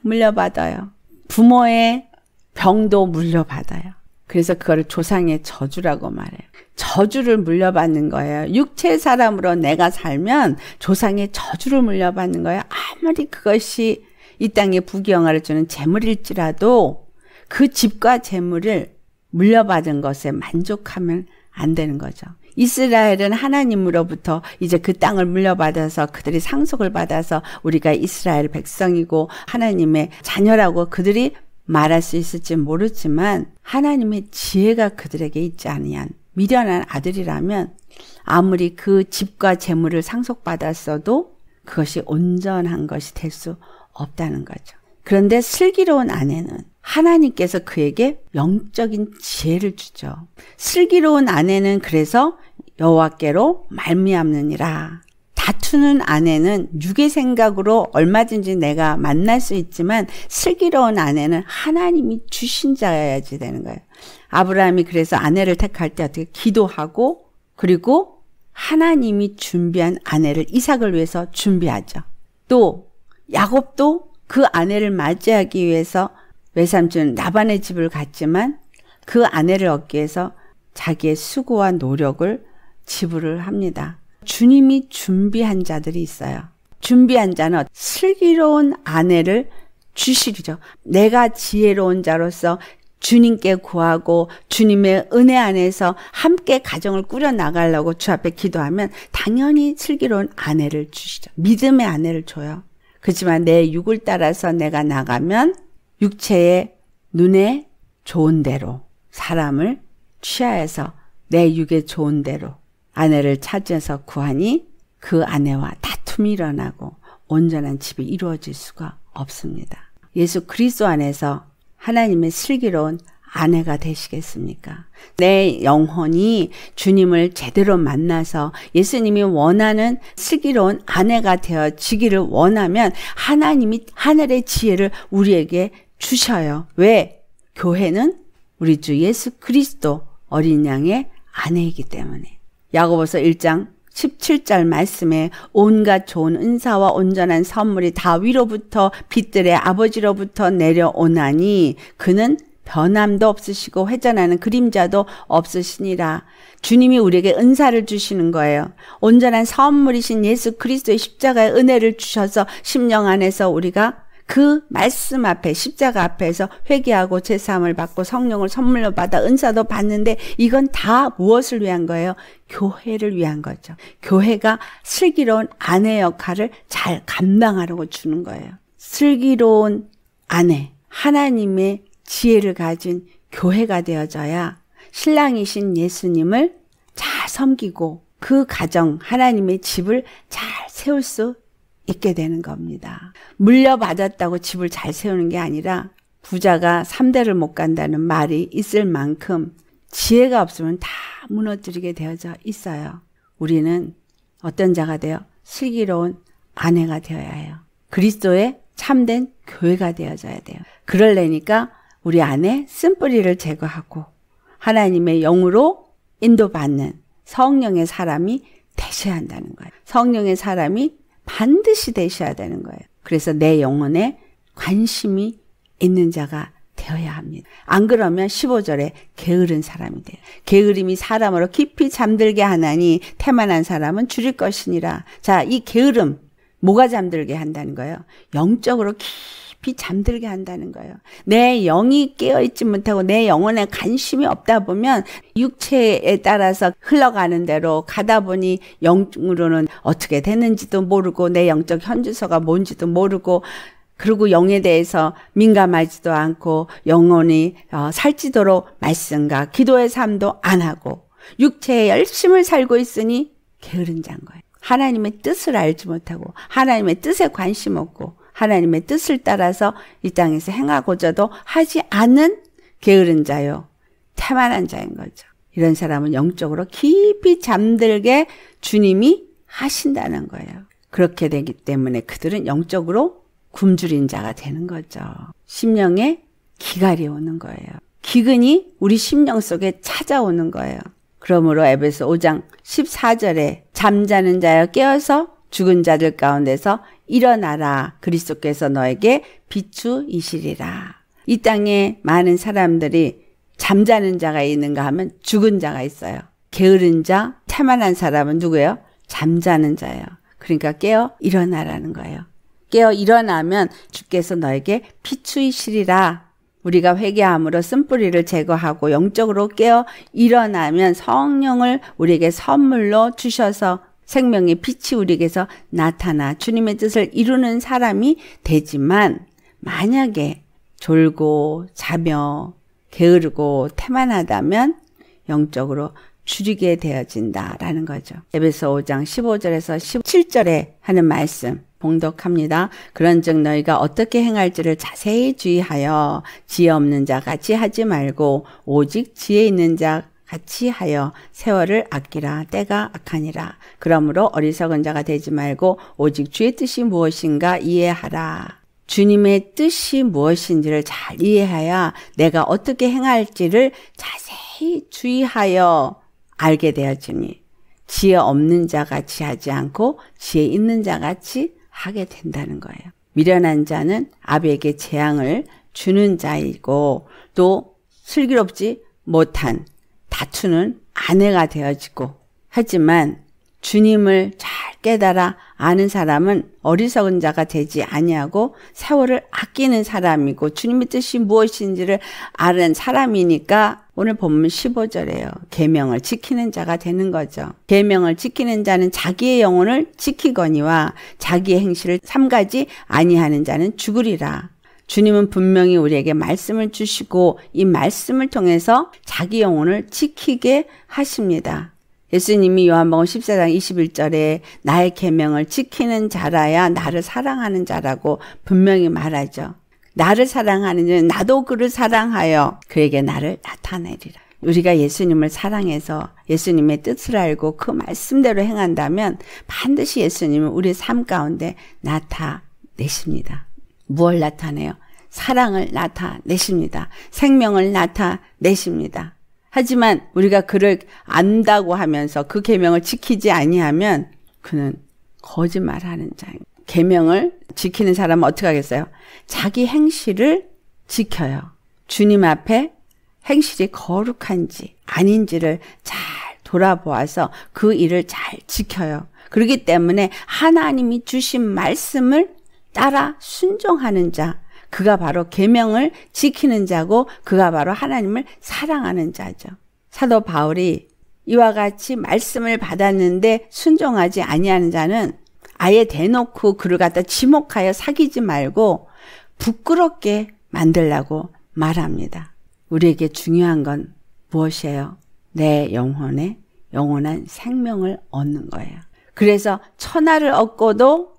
물려받아요. 부모의 병도 물려받아요. 그래서 그거를 조상의 저주라고 말해요. 저주를 물려받는 거예요. 육체 사람으로 내가 살면 조상의 저주를 물려받는 거예요. 아무리 그것이 이 땅에 부귀영화를 주는 재물일지라도 그 집과 재물을 물려받은 것에 만족하면 안 되는 거죠. 이스라엘은 하나님으로부터 이제 그 땅을 물려받아서 그들이 상속을 받아서 우리가 이스라엘 백성이고 하나님의 자녀라고 그들이 말할 수 있을지 모르지만 하나님의 지혜가 그들에게 있지 아니한 미련한 아들이라면 아무리 그 집과 재물을 상속받았어도 그것이 온전한 것이 될 수 없다는 거죠. 그런데 슬기로운 아내는 하나님께서 그에게 영적인 지혜를 주죠. 슬기로운 아내는 그래서 여호와께로 말미암느니라 다투는 아내는 육의 생각으로 얼마든지 내가 만날 수 있지만 슬기로운 아내는 하나님이 주신 자여야지 되는 거예요. 아브라함이 그래서 아내를 택할 때 어떻게 기도하고 그리고 하나님이 준비한 아내를 이삭을 위해서 준비하죠. 또 야곱도 그 아내를 맞이하기 위해서 외삼촌 나반의 집을 갔지만 그 아내를 얻기 위해서 자기의 수고와 노력을 지불을 합니다. 주님이 준비한 자들이 있어요. 준비한 자는 슬기로운 아내를 주시기죠. 내가 지혜로운 자로서 주님께 구하고 주님의 은혜 안에서 함께 가정을 꾸려 나가려고 주 앞에 기도하면 당연히 슬기로운 아내를 주시죠. 믿음의 아내를 줘요. 그렇지만 내 육을 따라서 내가 나가면 육체의 눈에 좋은 대로 사람을 취하해서 내 육에 좋은 대로 아내를 찾아서 구하니 그 아내와 다툼이 일어나고 온전한 집이 이루어질 수가 없습니다. 예수 그리스도 안에서 하나님의 슬기로운 아내가 되시겠습니까? 내 영혼이 주님을 제대로 만나서 예수님이 원하는 슬기로운 아내가 되어지기를 원하면 하나님이 하늘의 지혜를 우리에게 주셔요. 왜? 교회는 우리 주 예수 그리스도 어린 양의 아내이기 때문에. 야고보서 1장 17절 말씀에 온갖 좋은 은사와 온전한 선물이 다 위로부터 빛들의 아버지로부터 내려오나니 그는 변함도 없으시고 회전하는 그림자도 없으시니라. 주님이 우리에게 은사를 주시는 거예요. 온전한 선물이신 예수 그리스도의 십자가의 은혜를 주셔서 심령 안에서 우리가 그 말씀 앞에 십자가 앞에서 회개하고 제사함을 받고 성령을 선물로 받아 은사도 받는데 이건 다 무엇을 위한 거예요? 교회를 위한 거죠. 교회가 슬기로운 아내 역할을 잘 감당하라고 주는 거예요. 슬기로운 아내, 하나님의 지혜를 가진 교회가 되어져야 신랑이신 예수님을 잘 섬기고 그 가정, 하나님의 집을 잘 세울 수 있게 되는 겁니다. 물려받았다고 집을 잘 세우는 게 아니라 부자가 3대를 못 간다는 말이 있을 만큼 지혜가 없으면 다 무너뜨리게 되어져 있어요. 우리는 어떤 자가 되어 슬기로운 아내가 되어야 해요. 그리스도의 참된 교회가 되어져야 돼요. 그럴래니까 우리 안에 쓴뿌리를 제거하고 하나님의 영으로 인도받는 성령의 사람이 되셔야 한다는 거예요. 성령의 사람이 반드시 되셔야 되는 거예요. 그래서 내 영혼에 관심이 있는 자가 되어야 합니다. 안 그러면 15절에 게으른 사람이 돼요. 게으름이 사람으로 깊이 잠들게 하나니 태만한 사람은 줄일 것이니라. 자, 이 게으름 뭐가 잠들게 한다는 거예요? 영적으로 깊이 깊이 잠들게 한다는 거예요. 내 영이 깨어있지 못하고 내 영혼에 관심이 없다 보면 육체에 따라서 흘러가는 대로 가다 보니 영으로는 어떻게 되는지도 모르고 내 영적 현주소가 뭔지도 모르고 그리고 영에 대해서 민감하지도 않고 영혼이 어, 살찌도록 말씀과 기도의 삶도 안 하고 육체의 열심을 살고 있으니 게으른 잔 거예요. 하나님의 뜻을 알지 못하고 하나님의 뜻에 관심 없고 하나님의 뜻을 따라서 이 땅에서 행하고자도 하지 않은 게으른 자요. 태만한 자인 거죠. 이런 사람은 영적으로 깊이 잠들게 주님이 하신다는 거예요. 그렇게 되기 때문에 그들은 영적으로 굶주린 자가 되는 거죠. 심령에 기갈이 오는 거예요. 기근이 우리 심령 속에 찾아오는 거예요. 그러므로 에베소 5장 14절에 잠자는 자여 깨어서 죽은 자들 가운데서 일어나라 그리스도께서 너에게 비추이시리라. 이 땅에 많은 사람들이 잠자는 자가 있는가 하면 죽은 자가 있어요. 게으른 자, 태만한 사람은 누구예요? 잠자는 자예요. 그러니까 깨어 일어나라는 거예요. 깨어 일어나면 주께서 너에게 피추이시리라. 우리가 회개함으로 쓴뿌리를 제거하고 영적으로 깨어 일어나면 성령을 우리에게 선물로 주셔서 생명의 빛이 우리에게서 나타나 주님의 뜻을 이루는 사람이 되지만 만약에 졸고 자며 게으르고 태만하다면 영적으로 줄이게 되어진다라는 거죠. 에베소 5장 15절에서 17절에 하는 말씀 봉독합니다. 그런즉 너희가 어떻게 행할지를 자세히 주의하여 지혜 없는 자 같이 하지 말고 오직 지혜 있는 자 같이 하여 세월을 아끼라 때가 악하니라. 그러므로 어리석은 자가 되지 말고 오직 주의 뜻이 무엇인가 이해하라. 주님의 뜻이 무엇인지를 잘 이해해야 내가 어떻게 행할지를 자세히 주의하여 알게 되어지니 지혜 없는 자 같이 하지 않고 지혜 있는 자 같이 하게 된다는 거예요. 미련한 자는 아비에게 재앙을 주는 자이고 또 슬기롭지 못한 다투는 아내가 되어지고 하지만 주님을 잘 깨달아 아는 사람은 어리석은 자가 되지 아니하고 세월을 아끼는 사람이고 주님의 뜻이 무엇인지를 아는 사람이니까 오늘 본문 15절에요. 계명을 지키는 자가 되는 거죠. 계명을 지키는 자는 자기의 영혼을 지키거니와 자기의 행실을 삼가지 아니하는 자는 죽으리라. 주님은 분명히 우리에게 말씀을 주시고 이 말씀을 통해서 자기 영혼을 지키게 하십니다. 예수님이 요한복음 14장 21절에 나의 계명을 지키는 자라야 나를 사랑하는 자라고 분명히 말하죠. 나를 사랑하는 자는 나도 그를 사랑하여 그에게 나를 나타내리라. 우리가 예수님을 사랑해서 예수님의 뜻을 알고 그 말씀대로 행한다면 반드시 예수님은 우리 삶 가운데 나타내십니다. 무엇 나타내요? 사랑을 나타내십니다. 생명을 나타내십니다. 하지만 우리가 그를 안다고 하면서 그 계명을 지키지 아니하면 그는 거짓말하는 자입니다. 계명을 지키는 사람은 어떻게 하겠어요? 자기 행실을 지켜요. 주님 앞에 행실이 거룩한지 아닌지를 잘 돌아보아서 그 일을 잘 지켜요. 그렇기 때문에 하나님이 주신 말씀을 따라 순종하는 자 그가 바로 계명을 지키는 자고 그가 바로 하나님을 사랑하는 자죠. 사도 바울이 이와 같이 말씀을 받았는데 순종하지 아니하는 자는 아예 대놓고 그를 갖다 지목하여 사귀지 말고 부끄럽게 만들라고 말합니다. 우리에게 중요한 건 무엇이에요? 내 영혼에 영원한 생명을 얻는 거예요. 그래서 천하를 얻고도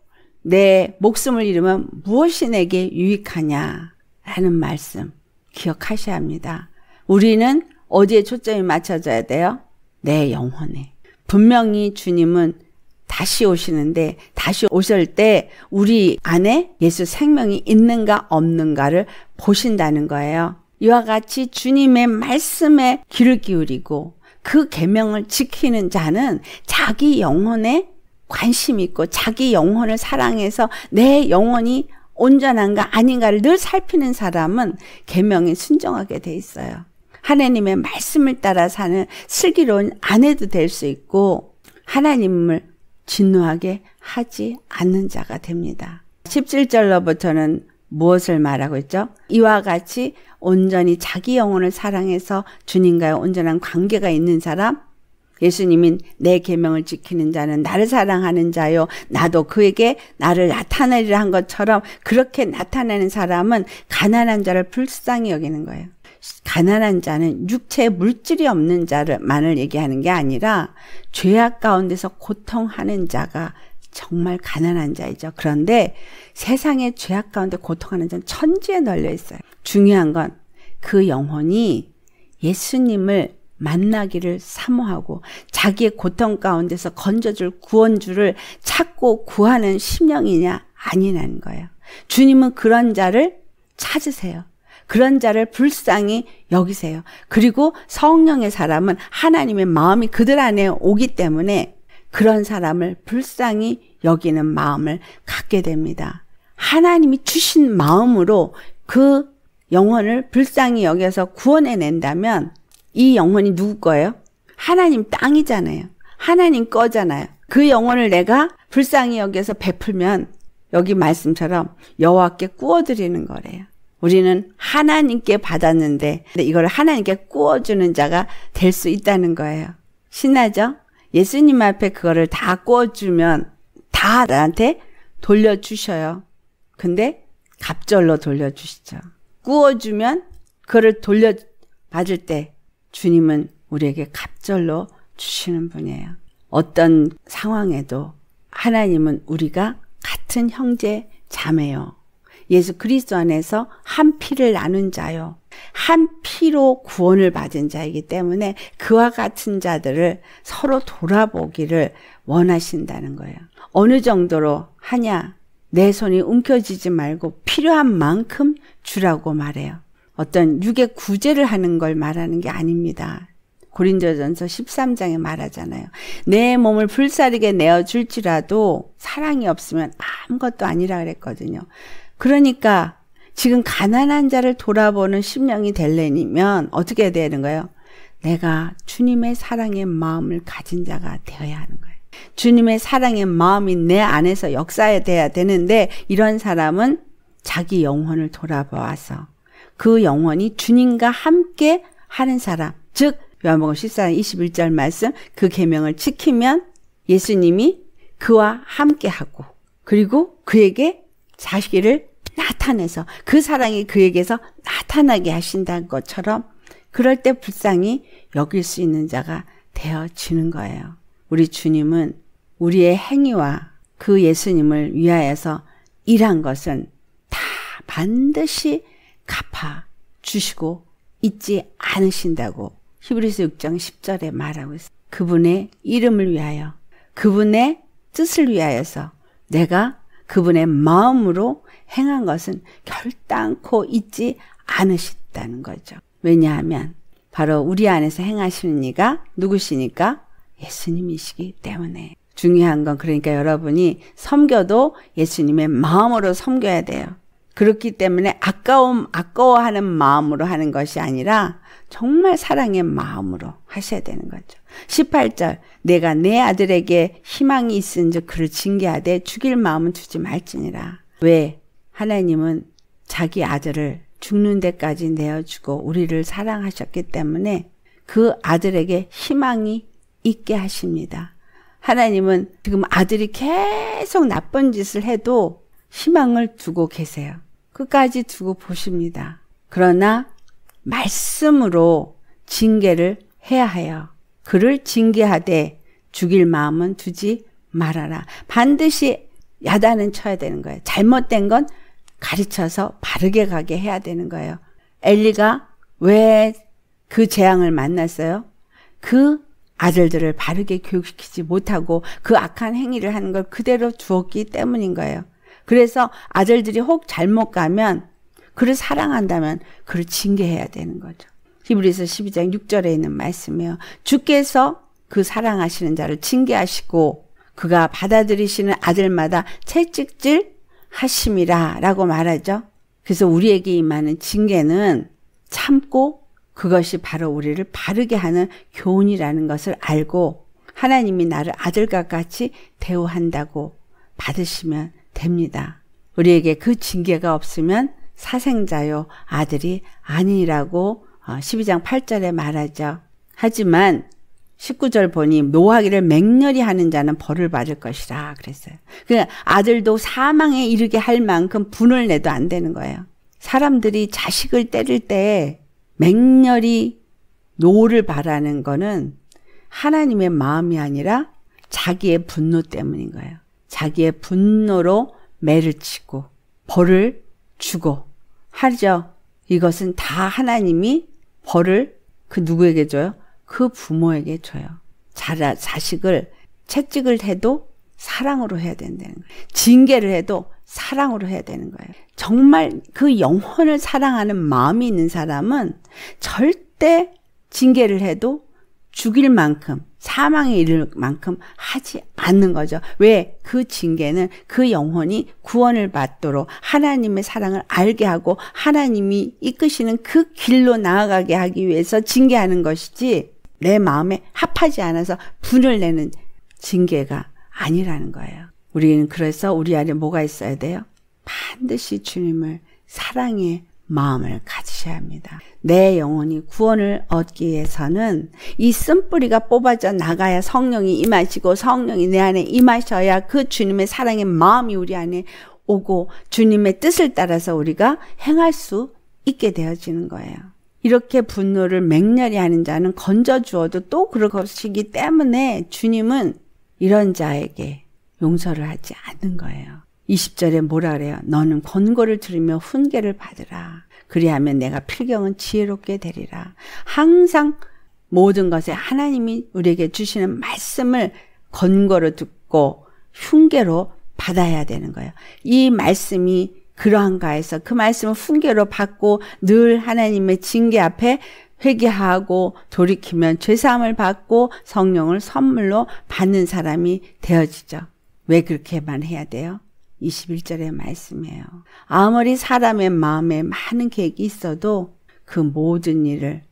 내 목숨을 잃으면 무엇이 내게 유익하냐라는 말씀 기억하셔야 합니다. 우리는 어디에 초점이 맞춰져야 돼요? 내 영혼에. 분명히 주님은 다시 오시는데 다시 오실 때 우리 안에 예수 생명이 있는가 없는가를 보신다는 거예요. 이와 같이 주님의 말씀에 귀를 기울이고 그 계명을 지키는 자는 자기 영혼에 관심 있고 자기 영혼을 사랑해서 내 영혼이 온전한가 아닌가를 늘 살피는 사람은 계명에 순종하게 돼 있어요. 하나님의 말씀을 따라 사는 슬기로운 아내도 될 수 있고 하나님을 진노하게 하지 않는 자가 됩니다. 17절로부터는 무엇을 말하고 있죠? 이와 같이 온전히 자기 영혼을 사랑해서 주님과의 온전한 관계가 있는 사람, 예수님인 내 계명을 지키는 자는 나를 사랑하는 자요 나도 그에게 나를 나타내리라 한 것처럼 그렇게 나타내는 사람은 가난한 자를 불쌍히 여기는 거예요. 가난한 자는 육체의 물질이 없는 자를만을 얘기하는 게 아니라 죄악 가운데서 고통하는 자가 정말 가난한 자이죠. 그런데 세상의 죄악 가운데 고통하는 자는 천지에 널려 있어요. 중요한 건 그 영혼이 예수님을 만나기를 사모하고 자기의 고통 가운데서 건져줄 구원주를 찾고 구하는 심령이냐 아니냐는 거예요. 주님은 그런 자를 찾으세요. 그런 자를 불쌍히 여기세요. 그리고 성령의 사람은 하나님의 마음이 그들 안에 오기 때문에 그런 사람을 불쌍히 여기는 마음을 갖게 됩니다. 하나님이 주신 마음으로 그 영혼을 불쌍히 여겨서 구원해낸다면 이 영혼이 누구 거예요? 하나님 땅이잖아요. 하나님 거잖아요. 그 영혼을 내가 불쌍히 여기서 베풀면 여기 말씀처럼 여호와께 꾸어드리는 거래요. 우리는 하나님께 받았는데 이걸 하나님께 꾸어주는 자가 될 수 있다는 거예요. 신나죠? 예수님 앞에 그거를 다 꾸어주면 다 나한테 돌려주셔요. 근데 갑절로 돌려주시죠. 꾸어주면 그거를 돌려받을 때 주님은 우리에게 갑절로 주시는 분이에요. 어떤 상황에도 하나님은 우리가 같은 형제 자매요. 예수 그리스도 안에서 한 피를 나눈 자요. 한 피로 구원을 받은 자이기 때문에 그와 같은 자들을 서로 돌아보기를 원하신다는 거예요. 어느 정도로 하냐? 내 손이 움켜쥐지 말고 필요한 만큼 주라고 말해요. 어떤 육의 구제를 하는 걸 말하는 게 아닙니다. 고린도전서 13장에 말하잖아요. 내 몸을 불사르게 내어 줄지라도 사랑이 없으면 아무것도 아니라 그랬거든요. 그러니까 지금 가난한 자를 돌아보는 심령이 될래니면 어떻게 해야 되는 거예요? 내가 주님의 사랑의 마음을 가진 자가 되어야 하는 거예요. 주님의 사랑의 마음이 내 안에서 역사에 돼야 되는데 이런 사람은 자기 영혼을 돌아보아서 그 영혼이 주님과 함께 하는 사람. 즉 요한복음 14장 21절 말씀 그 계명을 지키면 예수님이 그와 함께 하고 그리고 그에게 자식를 나타내서 그 사랑이 그에게서 나타나게 하신다는 것처럼 그럴 때 불쌍히 여길 수 있는 자가 되어지는 거예요. 우리 주님은 우리의 행위와 그 예수님을 위하여서 일한 것은 다 반드시 갚아 주시고 잊지 않으신다고 히브리서 6장 10절에 말하고 있어요. 그분의 이름을 위하여 그분의 뜻을 위하여서 내가 그분의 마음으로 행한 것은 결단코 잊지 않으셨다는 거죠. 왜냐하면 바로 우리 안에서 행하시는 이가 누구시니까 예수님이시기 때문에 중요한 건 그러니까 여러분이 섬겨도 예수님의 마음으로 섬겨야 돼요. 그렇기 때문에 아까움, 아까워하는 마음으로 하는 것이 아니라 정말 사랑의 마음으로 하셔야 되는 거죠. 18절, 내가 내 아들에게 희망이 있은 즉 그를 징계하되 죽일 마음은 주지 말지니라. 왜? 하나님은 자기 아들을 죽는 데까지 내어주고 우리를 사랑하셨기 때문에 그 아들에게 희망이 있게 하십니다. 하나님은 지금 아들이 계속 나쁜 짓을 해도 희망을 두고 계세요. 끝까지 두고 보십니다. 그러나 말씀으로 징계를 해야 하여 그를 징계하되 죽일 마음은 두지 말아라. 반드시 야단은 쳐야 되는 거예요. 잘못된 건 가르쳐서 바르게 가게 해야 되는 거예요. 엘리가 왜 그 재앙을 만났어요? 그 아들들을 바르게 교육시키지 못하고 그 악한 행위를 하는 걸 그대로 두었기 때문인 거예요. 그래서 아들들이 혹 잘못 가면 그를 사랑한다면 그를 징계해야 되는 거죠. 히브리서 12장 6절에 있는 말씀이에요. 주께서 그 사랑하시는 자를 징계하시고 그가 받아들이시는 아들마다 채찍질 하심이라 라고 말하죠. 그래서 우리에게 임하는 징계는 참고 그것이 바로 우리를 바르게 하는 교훈이라는 것을 알고 하나님이 나를 아들과 같이 대우한다고 받으시면 됩니다. 우리에게 그 징계가 없으면 사생자요 아들이 아니라고 12장 어, 8절에 말하죠. 하지만 19절 보니 노하기를 맹렬히 하는 자는 벌을 받을 것이라 그랬어요. 그 아들도 사망에 이르게 할 만큼 분을 내도 안 되는 거예요. 사람들이 자식을 때릴 때 맹렬히 노를 바라는 거는 하나님의 마음이 아니라 자기의 분노 때문인 거예요. 자기의 분노로 매를 치고 벌을 주고 하죠. 이것은 다 하나님이 벌을 그 누구에게 줘요? 그 부모에게 줘요. 자라, 자식을 채찍을 해도 사랑으로 해야 된다는 거예요. 징계를 해도 사랑으로 해야 되는 거예요. 정말 그 영혼을 사랑하는 마음이 있는 사람은 절대 징계를 해도 죽일 만큼 사망에 이를 만큼 하지 않는 거죠. 왜? 그 징계는 그 영혼이 구원을 받도록 하나님의 사랑을 알게 하고 하나님이 이끄시는 그 길로 나아가게 하기 위해서 징계하는 것이지 내 마음에 합하지 않아서 분을 내는 징계가 아니라는 거예요. 우리는 그래서 우리 안에 뭐가 있어야 돼요? 반드시 주님을 사랑의 마음을 가지셔야 합니다. 내 영혼이 구원을 얻기 위해서는 이 쓴뿌리가 뽑아져 나가야 성령이 임하시고 성령이 내 안에 임하셔야 그 주님의 사랑의 마음이 우리 안에 오고 주님의 뜻을 따라서 우리가 행할 수 있게 되어지는 거예요. 이렇게 분노를 맹렬히 하는 자는 건져 주어도 또 그러시기 때문에 주님은 이런 자에게 용서를 하지 않는 거예요. 20절에 뭐라 그래요? 너는 권고를 들으며 훈계를 받으라. 그리하면 내가 필경은 지혜롭게 되리라. 항상 모든 것에 하나님이 우리에게 주시는 말씀을 건거로 듣고 흉계로 받아야 되는 거예요. 이 말씀이 그러한가 해서 그 말씀을 훈계로 받고 늘 하나님의 징계 앞에 회개하고 돌이키면 죄사함을 받고 성령을 선물로 받는 사람이 되어지죠. 왜 그렇게만 해야 돼요? 21절의 말씀이에요. 아무리 사람의 마음에 많은 계획이 있어도 그 모든 일을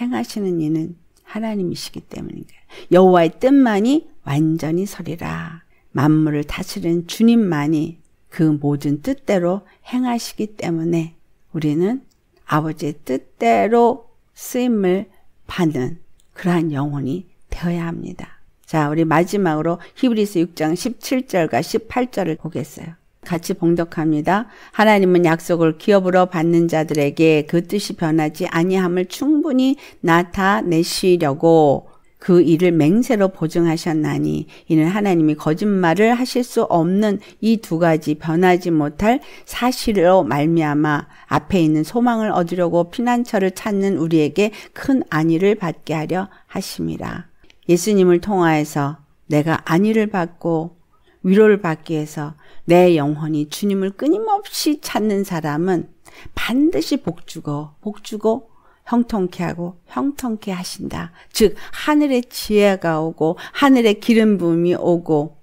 행하시는 이는 하나님이시기 때문입니다. 여호와의 뜻만이 완전히 서리라. 만물을 다스리는 주님만이 그 모든 뜻대로 행하시기 때문에 우리는 아버지의 뜻대로 쓰임을 받는 그러한 영혼이 되어야 합니다. 자, 우리 마지막으로 히브리스 6장 17절과 18절을 보겠어요. 같이 봉독합니다. 하나님은 약속을 기업으로 받는 자들에게 그 뜻이 변하지 아니함을 충분히 나타내시려고 그 일을 맹세로 보증하셨나니 이는 하나님이 거짓말을 하실 수 없는 이 두 가지 변하지 못할 사실로 말미암아 앞에 있는 소망을 얻으려고 피난처를 찾는 우리에게 큰 안위를 받게 하려 하심이라. 예수님을 통하여서 내가 안위를 받고 위로를 받기 위해서 내 영혼이 주님을 끊임없이 찾는 사람은 반드시 복주고 복주고 형통케 하고 형통케 하신다. 즉 하늘의 지혜가 오고 하늘의 기름 붐이 오고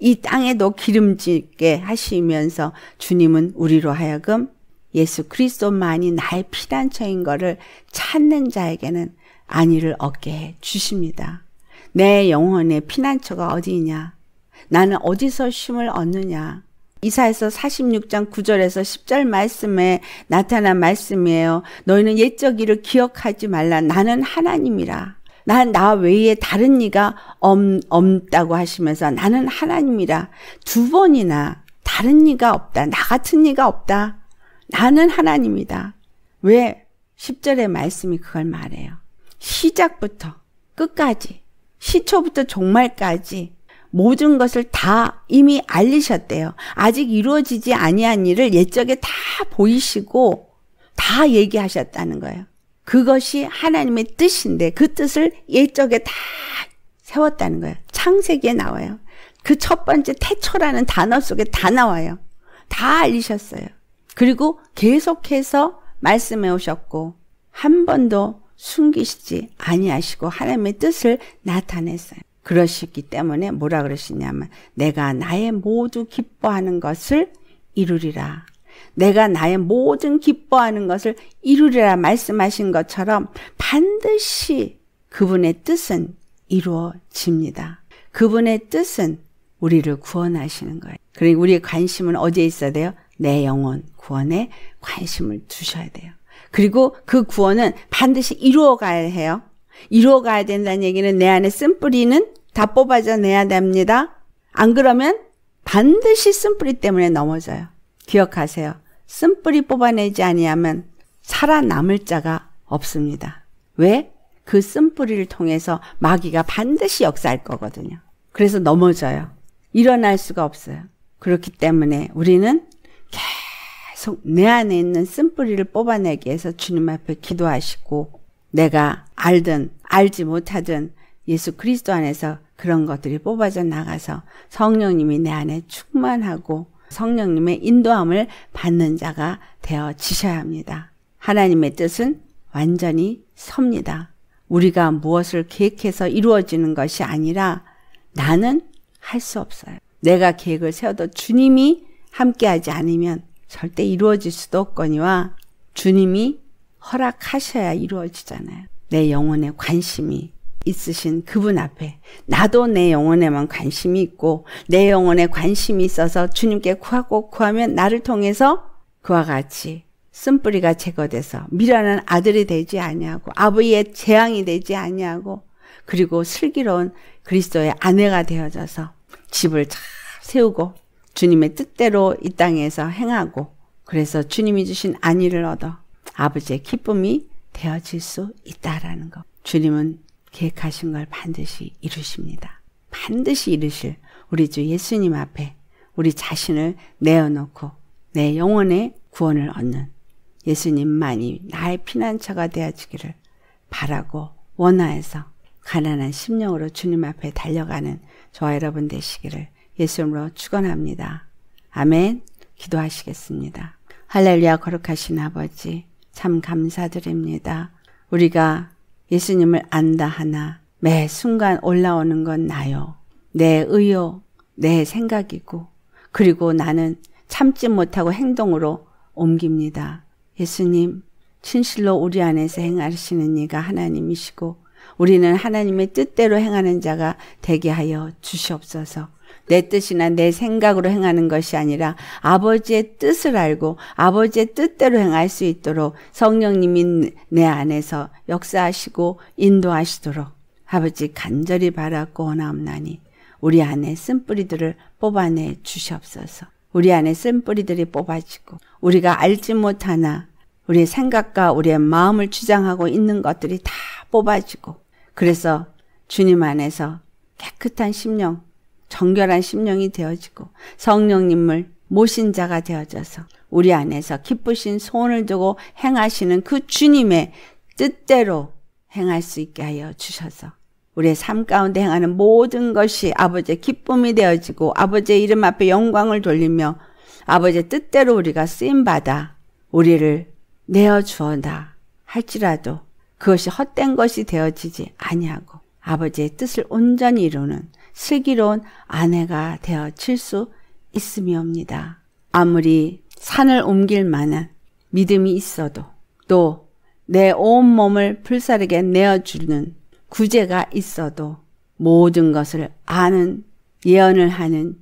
이 땅에도 기름지게 하시면서 주님은 우리로 하여금 예수 그리스도만이 나의 피난처인 것을 찾는 자에게는 안위를 얻게 해 주십니다. 내 영혼의 피난처가 어디냐? 나는 어디서 쉼을 얻느냐. 이사에서 46장 9절에서 10절 말씀에 나타난 말씀이에요. 너희는 옛적 일을 기억하지 말라. 나는 하나님이라. 난 나 외에 다른 이가 없, 다고 하시면서 나는 하나님이라. 두 번이나 다른 이가 없다. 나 같은 이가 없다. 나는 하나님이다. 왜? 10절의 말씀이 그걸 말해요. 시작부터 끝까지, 시초부터 종말까지 모든 것을 다 이미 알리셨대요. 아직 이루어지지 아니한 일을 옛적에 다 보이시고 다 얘기하셨다는 거예요. 그것이 하나님의 뜻인데 그 뜻을 옛적에 다 세웠다는 거예요. 창세기에 나와요. 그 첫 번째 태초라는 단어 속에 다 나와요. 다 알리셨어요. 그리고 계속해서 말씀해 오셨고 한 번도 숨기시지 아니하시고 하나님의 뜻을 나타냈어요. 그러셨기 때문에 뭐라 그러시냐면 내가 나의 모두 기뻐하는 것을 이루리라. 내가 나의 모든 기뻐하는 것을 이루리라 말씀하신 것처럼 반드시 그분의 뜻은 이루어집니다. 그분의 뜻은 우리를 구원하시는 거예요. 그러니 우리의 관심은 어디에 있어야 돼요? 내 영혼 구원에 관심을 두셔야 돼요. 그리고 그 구원은 반드시 이루어가야 해요. 이루어가야 된다는 얘기는 내 안에 쓴 뿌리는 다 뽑아져내야 됩니다. 안 그러면 반드시 쓴뿌리 때문에 넘어져요. 기억하세요. 쓴뿌리 뽑아내지 아니하면 살아남을 자가 없습니다. 왜? 그 쓴뿌리를 통해서 마귀가 반드시 역사할 거거든요. 그래서 넘어져요. 일어날 수가 없어요. 그렇기 때문에 우리는 계속 내 안에 있는 쓴뿌리를 뽑아내기 위해서 주님 앞에 기도하시고 내가 알든 알지 못하든 예수 그리스도 안에서 그런 것들이 뽑아져 나가서 성령님이 내 안에 충만하고 성령님의 인도함을 받는 자가 되어지셔야 합니다. 하나님의 뜻은 완전히 섭니다. 우리가 무엇을 계획해서 이루어지는 것이 아니라 나는 할 수 없어요. 내가 계획을 세워도 주님이 함께하지 않으면 절대 이루어질 수도 없거니와 주님이 허락하셔야 이루어지잖아요. 내 영혼의 관심이 있으신 그분 앞에 나도 내 영혼에만 관심이 있고 내 영혼에 관심이 있어서 주님께 구하고 구하면 나를 통해서 그와 같이 쓴뿌리가 제거돼서 미련한 아들이 되지 아니하고 아버지의 재앙이 되지 아니하고 그리고 슬기로운 그리스도의 아내가 되어져서 집을 잘 세우고 주님의 뜻대로 이 땅에서 행하고 그래서 주님이 주신 안위를 얻어 아버지의 기쁨이 되어질 수 있다라는 것. 주님은 계획하신 걸 반드시 이루십니다. 반드시 이루실 우리 주 예수님 앞에 우리 자신을 내어놓고 내 영혼의 구원을 얻는 예수님만이 나의 피난처가 되어주기를 바라고 원하여서 가난한 심령으로 주님 앞에 달려가는 저와 여러분 되시기를 예수님으로 축원합니다. 아멘. 기도하시겠습니다. 할렐루야 거룩하신 아버지 참 감사드립니다. 우리가 예수님을 안다 하나 매 순간 올라오는 건 나요. 내 의요, 내 생각이고 그리고 나는 참지 못하고 행동으로 옮깁니다. 예수님, 진실로 우리 안에서 행하시는 이가 하나님이시고 우리는 하나님의 뜻대로 행하는 자가 되게 하여 주시옵소서. 내 뜻이나 내 생각으로 행하는 것이 아니라 아버지의 뜻을 알고 아버지의 뜻대로 행할 수 있도록 성령님이 내 안에서 역사하시고 인도하시도록 아버지 간절히 바라고 원하옵나니 우리 안에 쓴뿌리들을 뽑아내 주시옵소서. 우리 안에 쓴뿌리들이 뽑아지고 우리가 알지 못하나 우리의 생각과 우리의 마음을 주장하고 있는 것들이 다 뽑아지고 그래서 주님 안에서 깨끗한 심령 정결한 심령이 되어지고 성령님을 모신 자가 되어져서 우리 안에서 기쁘신 소원을 두고 행하시는 그 주님의 뜻대로 행할 수 있게 하여 주셔서 우리의 삶 가운데 행하는 모든 것이 아버지의 기쁨이 되어지고 아버지의 이름 앞에 영광을 돌리며 아버지의 뜻대로 우리가 쓰임받아 우리를 내어주어다 할지라도 그것이 헛된 것이 되어지지 아니하고 아버지의 뜻을 온전히 이루는 슬기로운 아내가 되어칠 수 있음이옵니다. 아무리 산을 옮길 만한 믿음이 있어도 또 내 온몸을 불사르게 내어주는 구제가 있어도 모든 것을 아는 예언을 하는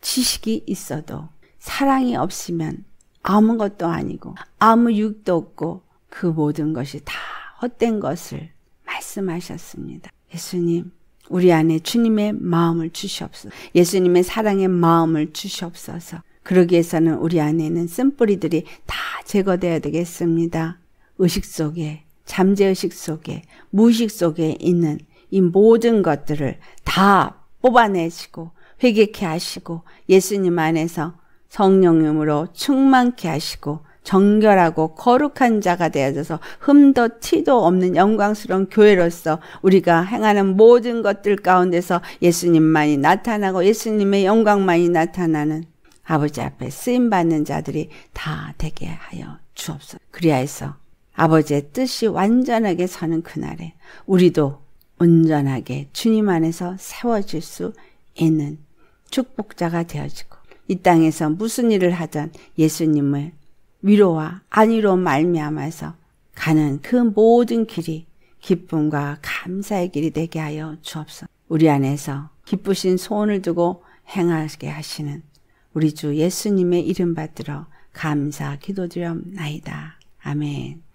지식이 있어도 사랑이 없으면 아무것도 아니고 아무 육도 없고 그 모든 것이 다 헛된 것을 말씀하셨습니다. 예수님 우리 안에 주님의 마음을 주시옵소서. 예수님의 사랑의 마음을 주시옵소서. 그러기 위해서는 우리 안에 있는 쓴뿌리들이 다제거되어야 되겠습니다. 의식 속에, 잠재의식 속에, 무의식 속에 있는 이 모든 것들을 다 뽑아내시고 회개케 하시고 예수님 안에서 성령님으로 충만케 하시고 정결하고 거룩한 자가 되어져서 흠도 티도 없는 영광스러운 교회로서 우리가 행하는 모든 것들 가운데서 예수님만이 나타나고 예수님의 영광만이 나타나는 아버지 앞에 쓰임 받는 자들이 다 되게 하여 주옵소서. 그리하여서 아버지의 뜻이 완전하게 서는 그날에 우리도 온전하게 주님 안에서 세워질 수 있는 축복자가 되어지고 이 땅에서 무슨 일을 하던 예수님을 위로와 안위로 말미암아서 가는 그 모든 길이 기쁨과 감사의 길이 되게 하여 주옵소서. 우리 안에서 기쁘신 소원을 두고 행하게 하시는 우리 주 예수님의 이름 받들어 감사 기도드려옵나이다. 아멘.